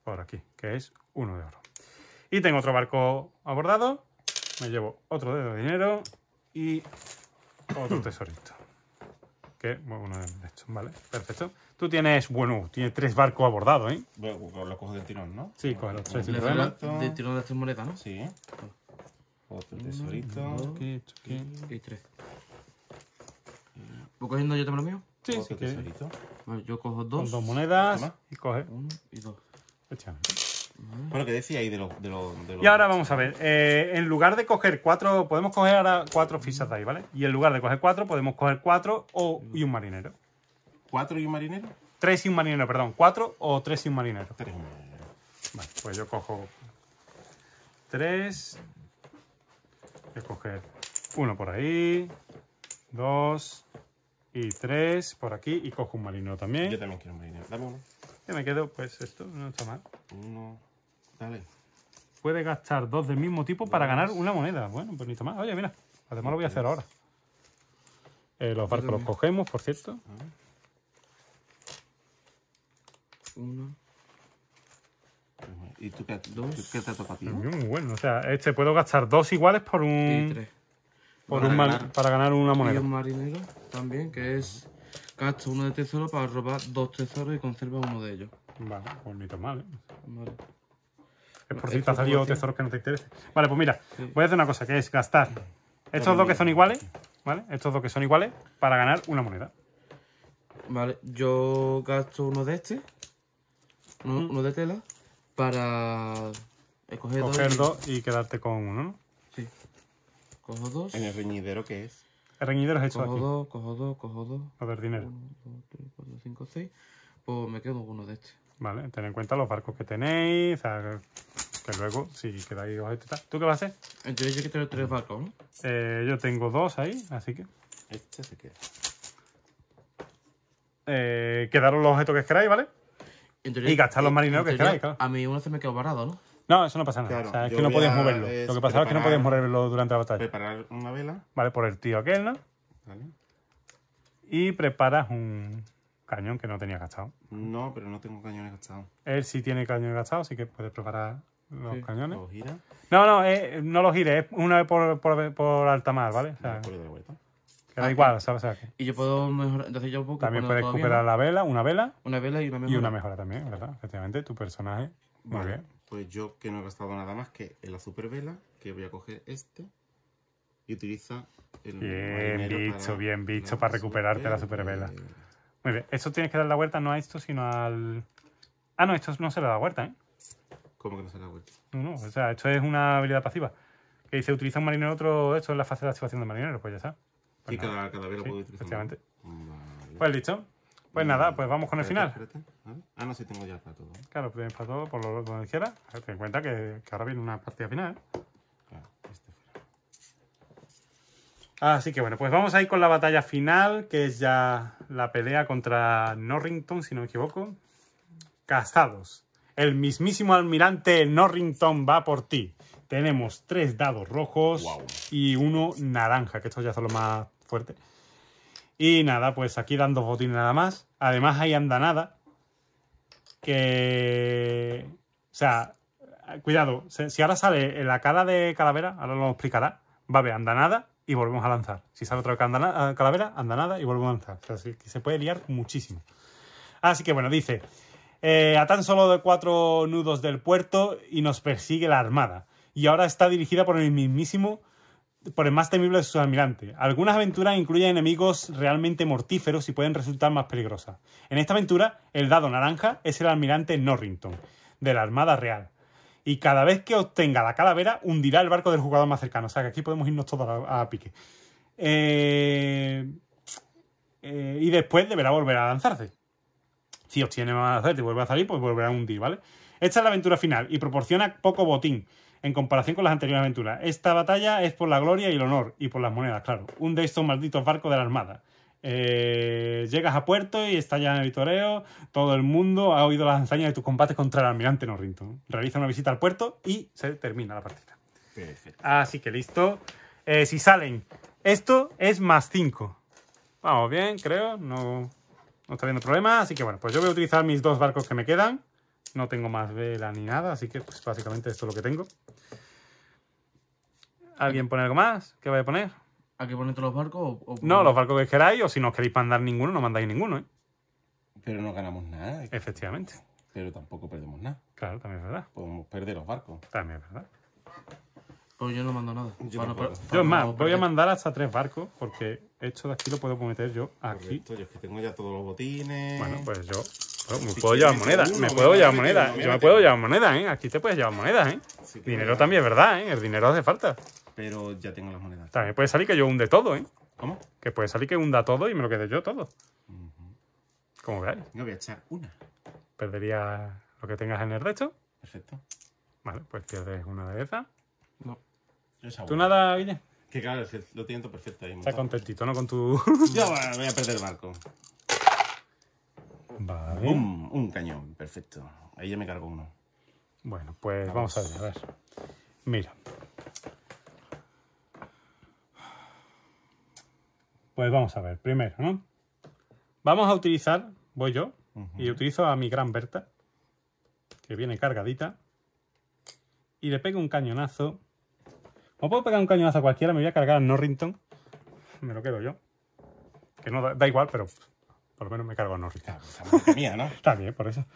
Por aquí, que es uno de oro. Y tengo otro barco abordado, me llevo otro dedo de dinero y otro hmm. tesorito. Que, bueno, uno de estos, vale, perfecto. Tú tienes, bueno, tienes tres barcos abordados, ¿eh? Bueno, Lo cojo de tirón, ¿no? Sí, coge los tres de tirón. ¿De tirón tres monedas, no? Sí. Otro tesorito. aquí, aquí. tres. ¿Voy cogiendo yo también lo mío? Sí, sí. Tesorito. Vale, yo cojo dos. Con dos monedas. Y coge. Uno y dos. Échame. Mm. Bueno, que decía ahí de los... Y ahora vamos a ver. Eh, en lugar de coger cuatro... Podemos coger ahora cuatro fichas de ahí, ¿vale? Y en lugar de coger cuatro, podemos coger cuatro o, y un marinero. ¿Cuatro y un marinero? Tres y un marinero, perdón. Cuatro o tres y un marinero. Tres y un marinero. Vale, pues yo cojo... Tres... Voy a coger uno por ahí... Dos... Y tres por aquí. Y cojo un marinero también. Yo también quiero un marinero. Dame uno. Yo me quedo, pues, esto. No está mal. Uno... Dale. Puede gastar dos del mismo tipo para ganar una moneda. Bueno, pues ni está Oye, mira. Además lo voy a hacer ahora. Eh, los barcos los cogemos, por cierto. Uno. ¿Y tú qué, dos? ¿Qué te toca Muy mm, bueno. O sea, este puedo gastar dos iguales por un. tres. Por para, un ganar, para ganar una moneda. Y un marinero también, que es. gasto uno de tesoro para robar dos tesoros y conserva uno de ellos. Vale, pues ni tan mal, ¿eh? Eh, por si eh, te ha salido tesoros que no te interesen. Vale, pues mira, voy a hacer una cosa, que es gastar estos dos que son iguales, ¿vale? Estos dos que son iguales para ganar una moneda. Vale, yo gasto uno de este, uno, de tela, para escoger Coger dos, y... quedarte con uno, ¿no? Sí. Cojo dos. ¿En el reñidero qué es? El reñidero es hecho cojo aquí. Cojo dos, cojo dos, cojo dos. A ver, dinero. Uno, dos, tres, cuatro, cinco, seis. Pues me quedo con uno de este. ¿Vale? Ten en cuenta los barcos que tenéis, o sea, que luego, si quedáis objetos ¿Tú qué vas a hacer? Entonces Yo que tengo tres barcos, ¿no? Eh, yo tengo dos ahí, así que... Este se queda. Eh, quedaros los objetos que queráis, ¿vale? y gastar los marineros que queráis, claro. A mí uno se me quedó parado, ¿no? No, eso no pasa nada. o sea, es que no podías moverlo. Lo que pasaba es que no podías moverlo durante la batalla. Preparar una vela. Vale, por el tío aquel, ¿no? Vale. Y preparas un, Cañón que no tenía gastado. No, pero no tengo cañones gastados. Él sí tiene cañones gastados, así que puedes preparar los cañones. No, no, eh, no los gires, es una vez por, por, por alta mar, ¿vale? O sea, da ah, igual, ¿sabes? Y yo puedo mejorar, entonces yo puedo También puedes recuperar la vela, una vela. Una vela y una mejora. también, ¿verdad? Efectivamente, tu personaje. Muy vale. bien. Pues yo que no he gastado nada más que en la super vela, que voy a coger este y utiliza el. Bien visto, bien visto, para recuperarte la super vela. Muy Esto tienes que dar la vuelta no a esto, sino al... Ah, no, esto no se le da vuelta, ¿eh? ¿Cómo que no se le da vuelta? No, no, o sea, esto es una habilidad pasiva. Que dice, utiliza un marinero otro, esto es la fase de activación de marinero, pues ya está. Y sí, pues cada, cada vez lo utilizar. Efectivamente. Pues listo. Pues nada, pues vamos con el final. Ah, no, Si tengo ya para todo. Claro, pues para todo, por lo donde quieras. Ten en cuenta que, ahora viene una partida final. Claro, este Así que bueno, pues vamos a ir con la batalla final, que es ya la pelea contra Norrington, si no me equivoco. Cazados. El mismísimo almirante Norrington va por ti. Tenemos tres dados rojos y uno naranja, que estos ya son los más fuerte. Y nada, pues aquí dan dos botines nada más. Además hay andanada. Que... O sea, cuidado. Si ahora sale la cara de calavera, ahora lo explicará. Va a haber andanada y volvemos a lanzar. Si sale otra eh, calavera, nada y volvemos a lanzar. O que se puede liar muchísimo. Así que bueno, dice, eh, a tan solo de cuatro nudos del puerto y nos persigue la armada. Y ahora está dirigida por el mismísimo, por el más temible de sus almirantes. Algunas aventuras incluyen enemigos realmente mortíferos y pueden resultar más peligrosas. En esta aventura, el dado naranja es el almirante Norrington, de la Armada Real y cada vez que obtenga la calavera, hundirá el barco del jugador más cercano. O sea que aquí podemos irnos todos a, pique. Eh, eh, y después deberá volver a lanzarse. Si obtiene más hacer y vuelve a salir, pues volverá a hundir, ¿vale? Esta es la aventura final y proporciona poco botín en comparación con las anteriores aventuras. Esta batalla es por la gloria y el honor y por las monedas, claro. Un de estos malditos barcos de la Armada. Eh, llegas a puerto y está ya en el vitoreo. Todo el mundo ha oído las hazañas de tus combates contra el almirante Norrington. Realiza una visita al puerto y se termina la partida. Así que listo. Eh, si salen, esto es más 5. Vamos bien, creo. No, no está habiendo problema. Así que bueno, pues yo voy a utilizar mis dos barcos que me quedan. No tengo más vela ni nada, así que pues, básicamente esto es lo que tengo. ¿Alguien pone algo más? ¿Qué voy a poner? ¿A qué poner todos los barcos? no, los barcos que queráis, o si no queréis mandar ninguno, no mandáis ninguno, ¿eh? Pero no ganamos nada. Efectivamente. Pero tampoco perdemos nada. Claro, también es verdad. Podemos perder los barcos. También es verdad. Pues yo no mando nada. Yo, es más, voy a mandar hasta tres barcos, porque esto de aquí lo puedo meter yo aquí. yo es que tengo ya todos los botines. Bueno, pues yo pues, me puedo llevar moneda, me puedo llevar moneda, yo me puedo llevar moneda, ¿eh? Aquí te puedes llevar moneda, ¿eh? dinero también es verdad, ¿eh? El dinero hace falta pero ya tengo las monedas. También puede salir que yo hunde todo, ¿eh? ¿Cómo? Que puede salir que hunda todo y me lo quede yo todo. ¿Cómo Como veáis. No voy a echar una. Perdería lo que tengas en el resto. Perfecto. Vale, pues pierdes una de esas. No. Esa ¿Tú nada, Guille? Que claro, lo tiento perfecto ahí. Estás contentito, ¿no? Con tu... yo voy a perder el barco. Vale. Un, un cañón, perfecto. Ahí ya me cargo uno. Bueno, pues vamos, vamos a ver, a ver. Mira, Pues vamos a ver, primero, ¿no? Vamos a utilizar, voy yo, y utilizo a mi gran Berta, que viene cargadita, y le pego un cañonazo. o puedo pegar un cañonazo a cualquiera, me voy a cargar a Norrington, me lo quedo yo. Que no da, igual, pero por lo menos me cargo a Norrington. ¿no? Está bien, por eso.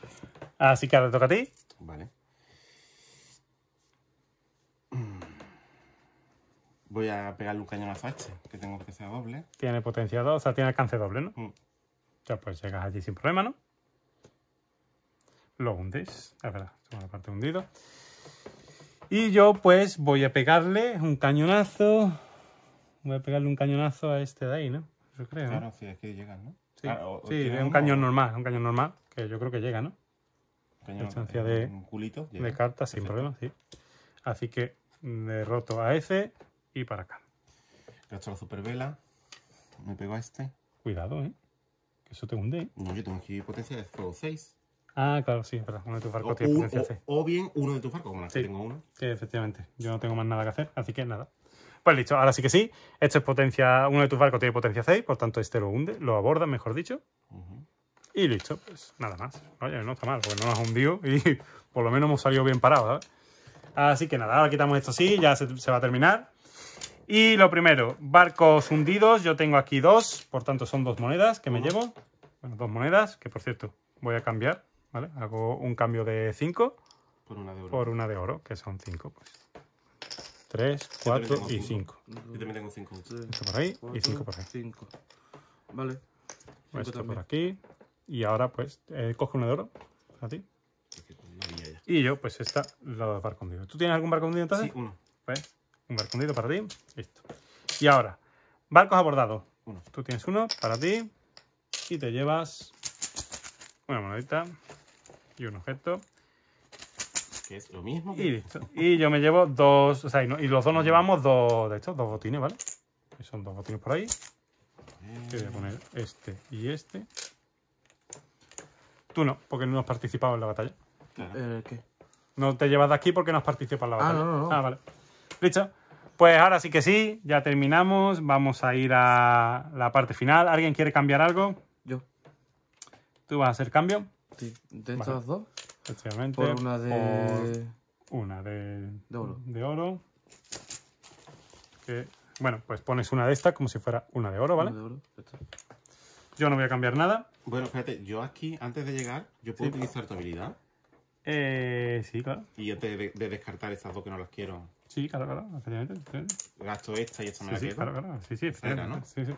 Así que ahora toca a ti. Vale. Voy a pegarle un cañonazo a este, que tengo que ser doble. Tiene potencia 2, o sea, tiene alcance doble, ¿no? Mm. Ya pues llegas allí sin problema, ¿no? Lo hundís, es verdad, la parte hundido. Y yo pues voy a pegarle un cañonazo. Voy a pegarle un cañonazo a este de ahí, ¿no? Yo creo. Claro, ¿no? si es que llegan, ¿no? Sí, sí es un cañón normal, un cañón normal, que yo creo que llega, ¿no? Cañón, de, un culito, de cartas, sin problema, sí. Así que derroto mm, a ese, y para acá. he hecho la supervela. Me pego a este. Cuidado, ¿eh? Que eso te hunde. No, yo tengo aquí potencia de fuego 6. Ah, claro, sí, verdad. Uno de tus barcos tiene potencia o, 6. O bien uno de tus barcos, como la sí, tengo uno. Sí, efectivamente. Yo no tengo más nada que hacer, así que nada. Pues listo, ahora sí que sí. Esto es potencia. Uno de tus barcos tiene potencia 6, por tanto, este lo hunde, lo aborda, mejor dicho. Y listo, pues nada más. Oye, no está mal, porque no nos ha hundido y por lo menos hemos salido bien parados, Así que nada, ahora quitamos esto así, ya se va a terminar. Y lo primero, barcos hundidos. Yo tengo aquí dos, por tanto son dos monedas que me llevo. Bueno, dos monedas, que por cierto voy a cambiar, ¿vale? Hago un cambio de cinco por, una de oro. que son cinco pues. Tres, cuatro y cinco Yo también tengo cinco Esto por ahí y cinco por aquí Vale. esto por aquí. Y ahora, pues, eh, coge una de oro. A ti. Y yo, pues, esta, la barco hundido. ¿Tú tienes algún barco hundido entonces? Sí, uno un barco para ti. Listo. Y ahora, barcos abordados. Uno. Tú tienes uno para ti y te llevas una monedita y un objeto. Que es lo mismo. Y listo. Y yo me llevo dos, o sea, y, los dos nos llevamos dos de estos, dos botines, ¿vale? Y son dos botines por ahí. Te voy a poner este y este. Tú no, porque no has participado en la batalla. Eh, qué? No te llevas de aquí porque no has participado en la ah, batalla. Ah, Ah, vale. Listo. Pues ahora sí que sí, ya terminamos. Vamos a ir a la parte final. ¿Alguien quiere cambiar algo? Yo. ¿Tú vas a hacer cambio? Sí, de estas dos. Efectivamente. Por una de. una de. De oro. Bueno, pues pones una de estas como si fuera una de oro, ¿vale? de oro. Yo no voy a cambiar nada. Bueno, espérate, yo aquí, antes de llegar, yo puedo utilizar tu habilidad. Eh, sí, claro. Y yo te de, descartar estas dos que no las quiero. Sí, claro, claro, efectivamente. Gasto esta y esta me sí, sí, Claro, claro. Sí, sí, efectivamente. ¿no? Sí, sí,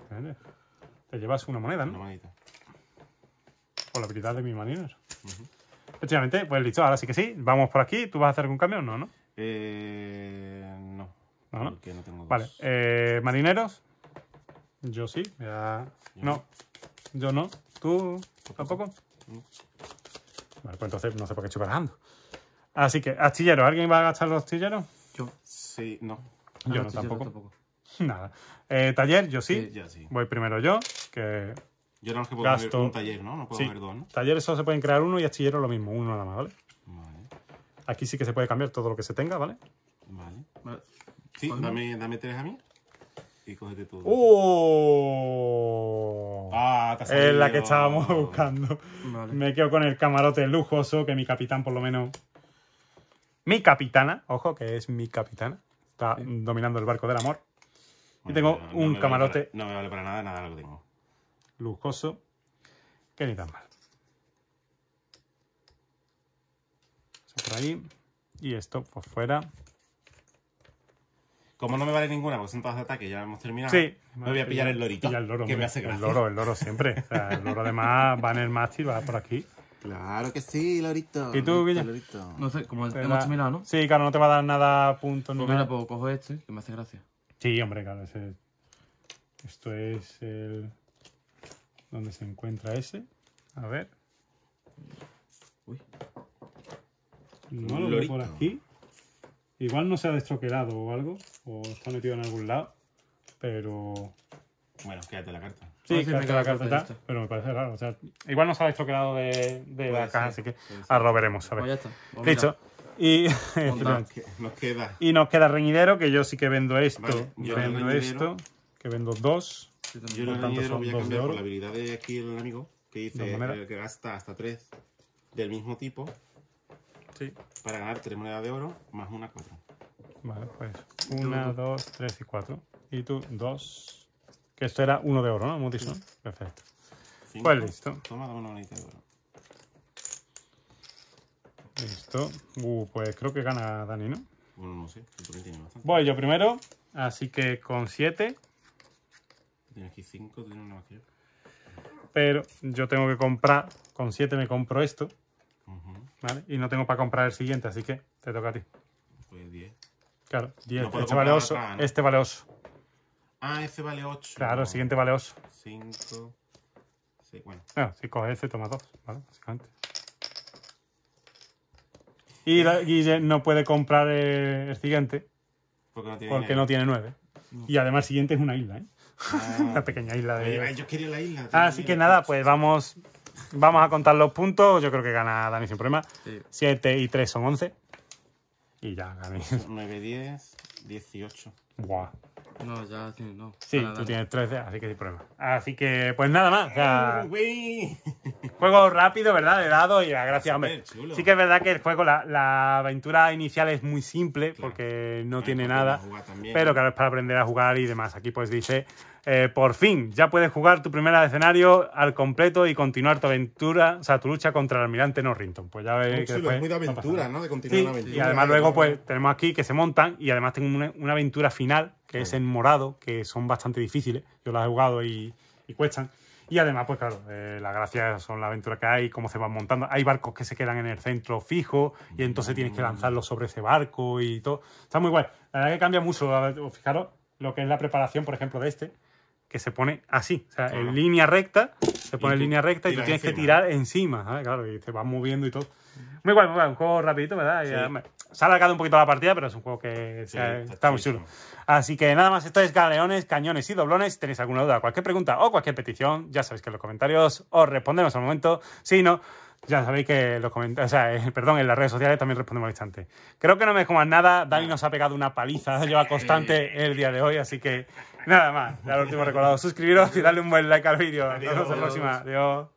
Te llevas una moneda, ¿no? Una Por la habilidad de mi marineros Efectivamente, pues listo, ahora sí que sí. Vamos por aquí. ¿Tú vas a hacer algún cambio o no, no? Eh, no. No, no. no tengo dos. Vale. Eh, marineros. Yo sí. Ya... no. Yo no. ¿Tú ¿Tampoco? No. Vale, pues entonces no sé por qué estoy barajando. Así que, astillero. ¿Alguien va a gastar los astilleros? Yo. Sí, no. Yo no, tampoco. Nada. Eh, taller, yo sí. Voy primero yo, que... Yo no es que puedo gasto... un taller, ¿no? No puedo sí. dos, ¿no? Taller solo se pueden crear uno y astillero lo mismo, uno nada más, ¿vale? Vale. Aquí sí que se puede cambiar todo lo que se tenga, ¿vale? Vale. vale. Sí, dame tres a mí. ¡Oh! Ah, es la que estábamos buscando. Me quedo con el camarote lujoso que mi capitán, por lo menos. Mi capitana, ojo, que es mi capitana. Está dominando el barco del amor. y tengo un camarote. no me vale para nada, nada lo tengo. Lujoso. Que ni tan mal. por ahí. Y esto por fuera. Como no me vale ninguna, pues son todas de ataque, ya hemos terminado. Sí. Me voy a pillar el lorito. el loro, que me hace gracia. El loro, el loro siempre. O sea, el loro además va en el mástil, va por aquí. Claro que sí, Lorito. ¿Y tú, Villa? No sé, como hemos terminado, ¿no? Sí, claro, no te va a dar nada punto ni pues mira, pues cojo este, que me hace gracia. Sí, hombre, claro, ese... Esto es el... ¿Dónde se encuentra ese? A ver. Uy. No lo veo por aquí. Igual no se ha destroquelado o algo. O está metido en algún lado, pero... Bueno, quédate la carta. Sí, ah, quédate la carta, pero me parece raro. O sea, igual nos ha troquelado de, de la caja, así que ahora lo veremos, ¿sabes? Pues pues y nos queda. Y nos queda reñidero, que yo sí que vendo esto. vendo esto, que vendo dos. Yo, no tanto reñidero voy a cambiar por la habilidad de aquí el amigo, que dice que gasta hasta tres del mismo tipo. Sí. Para ganar tres monedas de oro más una cuatro. Vale, pues 1 2 3 y 4. Y tú, dos. Que esto era uno de oro, ¿no? Hemos ¿no? Perfecto. Pues listo. de oro. Listo. Uh, pues creo que gana Dani, ¿no? Bueno, no sé. Tiene Voy yo primero. Así que con 7. Tiene aquí 5, tiene una más Pero yo tengo que comprar. Con 7 me compro esto. ¿Vale? Y no tengo para comprar el siguiente, así que te toca a ti. Claro, este, este ah, vale 8. ah, este vale 8. Claro, el siguiente vale 8. 5. Sí, bueno. Ah, si coge ese, toma 2, ¿vale? Básicamente. Y la, pues Guille no puede comprar eh, el, siguiente. Porque no tiene 9. Y además el siguiente es una isla, ¿eh? Ah. una pequeña isla de. Yo quería Así que nada, pues vamos. Vamos a contar los puntos. Yo creo que gana Dani sin problema. 7 y 3 son 11. Y ya gané. 9, 10, 18. Buah. No, ya tienes no. Sí, tú tienes 13, así que sin problema. Así que, pues nada más. O ¡Oh, juego rápido, ¿verdad? De dado y la gracia, hombre. Sí que es verdad que el juego, la, aventura inicial es muy simple porque no tiene nada. Pero claro, es para aprender a jugar y demás. Aquí pues dice eh, por fin ya puedes jugar tu primera escenario al completo y continuar tu aventura, o sea, tu lucha contra el almirante Norrington. Pues ya ves que muy de aventura, ¿no? De continuar una aventura. Y además luego pues tenemos aquí que se montan y además tengo una, aventura final que es en morado, que son bastante difíciles. Yo las he jugado y, cuestan. Y además, pues claro, eh, las gracias son la aventura que hay, cómo se van montando. Hay barcos que se quedan en el centro fijo y entonces tienes que mm. lanzarlos sobre ese barco y todo. Está muy guay. La verdad que cambia mucho. Fijaros lo que es la preparación, por ejemplo, de este que se pone así, o sea, en línea recta, se pone en línea recta y tú tienes que tirar encima, ¿sabes? claro, y te vas moviendo y todo. Muy igual, muy un juego rapidito, ¿verdad? se ha alargado un poquito la partida, pero es un juego que está, muy chulo. Así que nada más, esto es galeones, cañones y doblones. tenéis alguna duda, cualquier pregunta o cualquier petición, ya sabéis que en los comentarios os respondemos al momento. Si no, ya sabéis que los comentarios, o sea, eh, perdón, en las redes sociales también respondemos al instante. Creo que no me más nada. Dani nos ha pegado una paliza, lleva constante el día de hoy, así que Nada más, ya lo último recordado. Suscribiros y darle un buen like al vídeo. Nos vemos la próxima. Adiós.